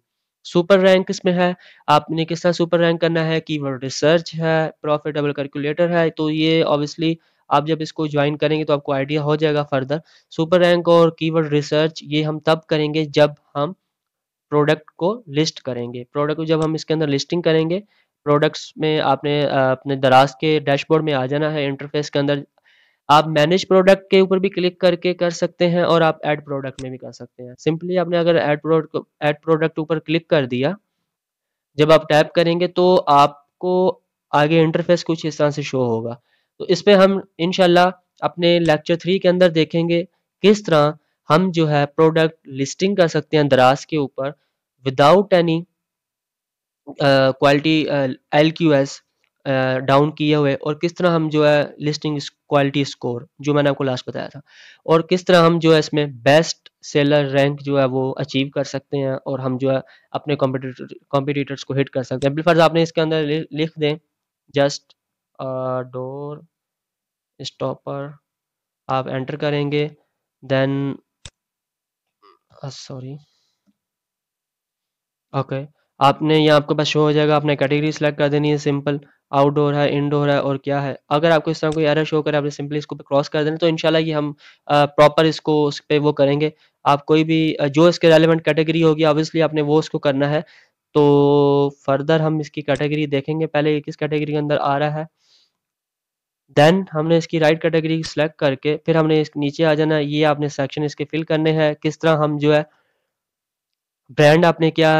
सुपर रैंक इसमें है आपने किस तरह सुपर रैंक करना है कीवर्ड रिसर्च है प्रॉफिटेबल कैलकुलेटर है तो ये ऑब्वियसली आप जब इसको ज्वाइन करेंगे तो आपको आइडिया हो जाएगा फर्दर सुपर रैंक और कीवर्ड रिसर्च ये हम तब करेंगे जब हम प्रोडक्ट को लिस्ट करेंगे प्रोडक्ट को जब हम इसके अंदर लिस्टिंग करेंगे प्रोडक्ट्स में आपने अपने दराज के डैशबोर्ड में आ जाना है इंटरफेस के अंदर आप मैनेज प्रोडक्ट के ऊपर भी क्लिक करके कर सकते हैं और आप ऐड प्रोडक्ट में भी कर सकते हैं सिंपली आपने अगर ऐड प्रोडक्ट ऐड प्रोडक्ट ऊपर क्लिक कर दिया जब आप टैप करेंगे तो आपको आगे इंटरफेस कुछ इस तरह से शो होगा तो इस पर हम इनशाला अपने लेक्चर थ्री के अंदर देखेंगे किस तरह हम जो है प्रोडक्ट लिस्टिंग कर सकते हैं दराज के ऊपर without any quality L Q S down किए हुए और किस तरह हम जो है लिस्टिंग क्वालिटी स्कोर जो मैंने आपको लास्ट बताया था और किस तरह हम जो है इसमें बेस्ट सेलर रैंक जो है वो अचीव कर सकते हैं और हम जो है अपने कॉम्पिटिटर्स को हिट कर सकते हैं फर्ज आपने इसके अंदर लिख दें जस्ट डोर स्टॉपर आप एंटर करेंगे देन सॉरी ओके okay. आपने यहाँ आपके पास शो हो जाएगा आपने कैटेगरी सेलेक्ट कर देनी है सिंपल आउटडोर है इनडोर है और क्या है अगर आपको इस तरह कोई एरर शो करे आपने सिंपली इसको क्रॉस कर देना तो इनशाला ये हम प्रॉपर इसको उस पर वो करेंगे आप कोई भी जो इसके रेलिवेंट कैटेगरी होगी ऑब्वियसली आपने वो इसको करना है तो फर्दर हम इसकी कैटेगरी देखेंगे पहले किस कैटेगरी के अंदर आ रहा है देन हमने इसकी राइट कैटेगरी सेलेक्ट करके फिर हमने इस नीचे आ जाना ये आपने सेक्शन इसके फिल करने हैं किस तरह हम जो है ब्रांड आपने क्या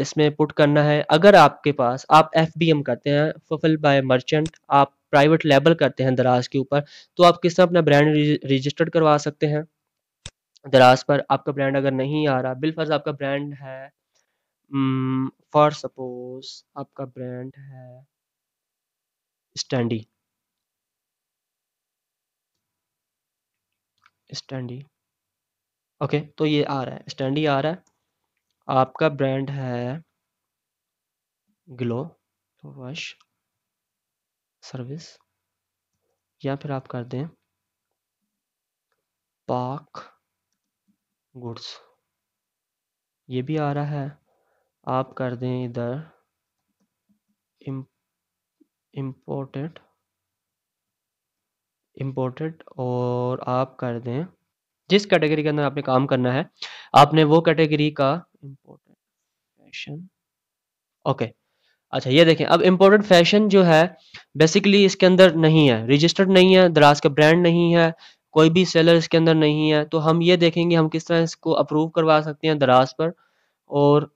इसमें पुट करना है अगर आपके पास आप एफ करते हैं फुलफिल बाय मर्चेंट आप प्राइवेट लेबल करते हैं दराज के ऊपर तो आप किस तरह अपना ब्रांड रजिस्टर्ड करवा सकते हैं दराज पर आपका ब्रांड अगर नहीं आ रहा बिलफर्ज आपका ब्रांड है फॉर सपोज आपका ब्रांड है स्टैंडी स्टैंडी ओके तो ये आ रहा है स्टैंडी आ रहा है आपका ब्रांड है ग्लो वॉश सर्विस या फिर आप कर दें पाक गुड्स ये भी आ रहा है आप कर दें इधर इम्पोर्टेड इम्पोर्टेड और आप कर दें जिस कैटेगरी के अंदर आपने काम करना है आपने वो कैटेगरी का इम्पोर्टेंट फैशन ओके अच्छा ये देखें अब इम्पोर्टेंट फैशन जो है बेसिकली इसके अंदर नहीं है रजिस्टर्ड नहीं है दराज का ब्रांड नहीं है कोई भी सेलर इसके अंदर नहीं है तो हम ये देखेंगे हम किस तरह इसको अप्रूव करवा सकते हैं दराज पर और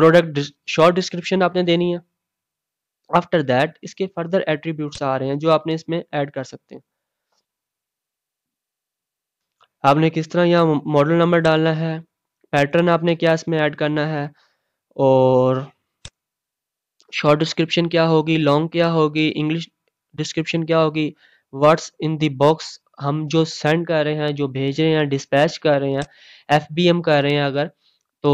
प्रोडक्ट शॉर्ट डिस्क्रिप्शन आपने देनी है आफ्टर दैट इसके फर्दर एट्रीब्यूट्स आ रहे हैं जो आपने इसमें ऐड कर सकते हैं आपने किस तरह यहाँ मॉडल नंबर डालना है पैटर्न आपने क्या इसमें ऐड करना है और शॉर्ट डिस्क्रिप्शन क्या होगी लॉन्ग क्या होगी इंग्लिश डिस्क्रिप्शन क्या होगी वर्ड्स इन दी बॉक्स हम जो सेंड कर रहे हैं जो भेज रहे हैं डिस्पैच कर रहे हैं एफ बी एम कर रहे हैं अगर तो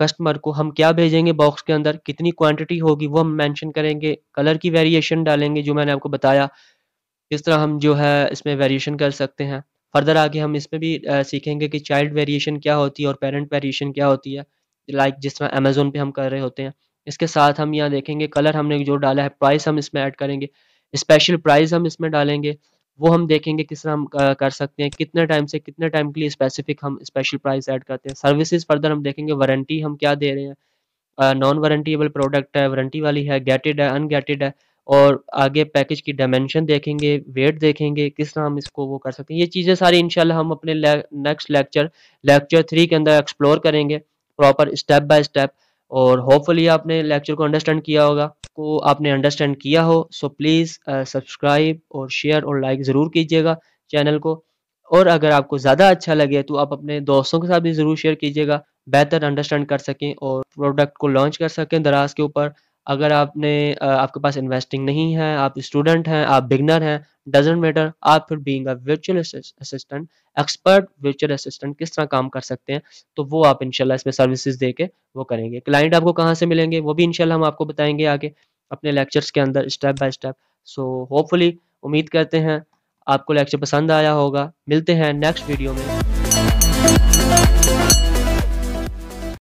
कस्टमर को हम क्या भेजेंगे बॉक्स के अंदर कितनी क्वांटिटी होगी वो हम मेंशन करेंगे कलर की वेरिएशन डालेंगे जो मैंने आपको बताया किस तरह हम जो है इसमें वेरिएशन कर सकते हैं फर्दर आगे हम इसमें भी सीखेंगे कि चाइल्ड वेरिएशन क्या होती है और पेरेंट वेरिएशन क्या होती है लाइक जिस तरह अमेजोन पे हम कर रहे होते हैं इसके साथ हम यहाँ देखेंगे कलर हमने जो डाला है प्राइस हम इसमें ऐड करेंगे स्पेशल प्राइस हम इसमें डालेंगे वो हम देखेंगे किस तरह हम कर सकते हैं कितने टाइम से कितने टाइम के लिए स्पेसिफिक हम स्पेशल प्राइस ऐड करते हैं सर्विसेज फर्दर हम देखेंगे वारंटी हम क्या दे रहे हैं नॉन वारंटीबल प्रोडक्ट है वारंटी वाली है गेटेड है अनगेटेड है और आगे पैकेज की डायमेंशन देखेंगे वेट देखेंगे किस तरह हम इसको वो कर सकते हैं ये चीज़ें सारी इंशाल्लाह हम अपने नेक्स्ट लेक्चर लेक्चर थ्री के अंदर एक्सप्लोर करेंगे प्रॉपर स्टेप बाय स्टेप और होपफुली आपने लेक्चर को अंडरस्टैंड किया होगा को आपने अंडरस्टैंड किया हो सो प्लीज़ सब्सक्राइब और शेयर और लाइक ज़रूर कीजिएगा चैनल को और अगर आपको ज़्यादा अच्छा लगे तो आप अपने दोस्तों के साथ भी ज़रूर शेयर कीजिएगा बेहतर अंडरस्टैंड कर सकें और प्रोडक्ट को लॉन्च कर सकें दराज के ऊपर अगर आपने आपके पास इन्वेस्टिंग नहीं है आप स्टूडेंट हैं आप बिगनर हैं डजेंट मैटर आप फिर being a virtual assistant expert virtual assistant किस तरह काम कर सकते हैं तो वो आप इनशाला इसमें सर्विसेज दे के वो करेंगे क्लाइंट आपको कहाँ से मिलेंगे वो भी इनशाला हम आपको बताएंगे आगे अपने लेक्चर्स के अंदर step by step so hopefully उम्मीद करते हैं आपको लेक्चर पसंद आया होगा मिलते हैं नेक्स्ट वीडियो में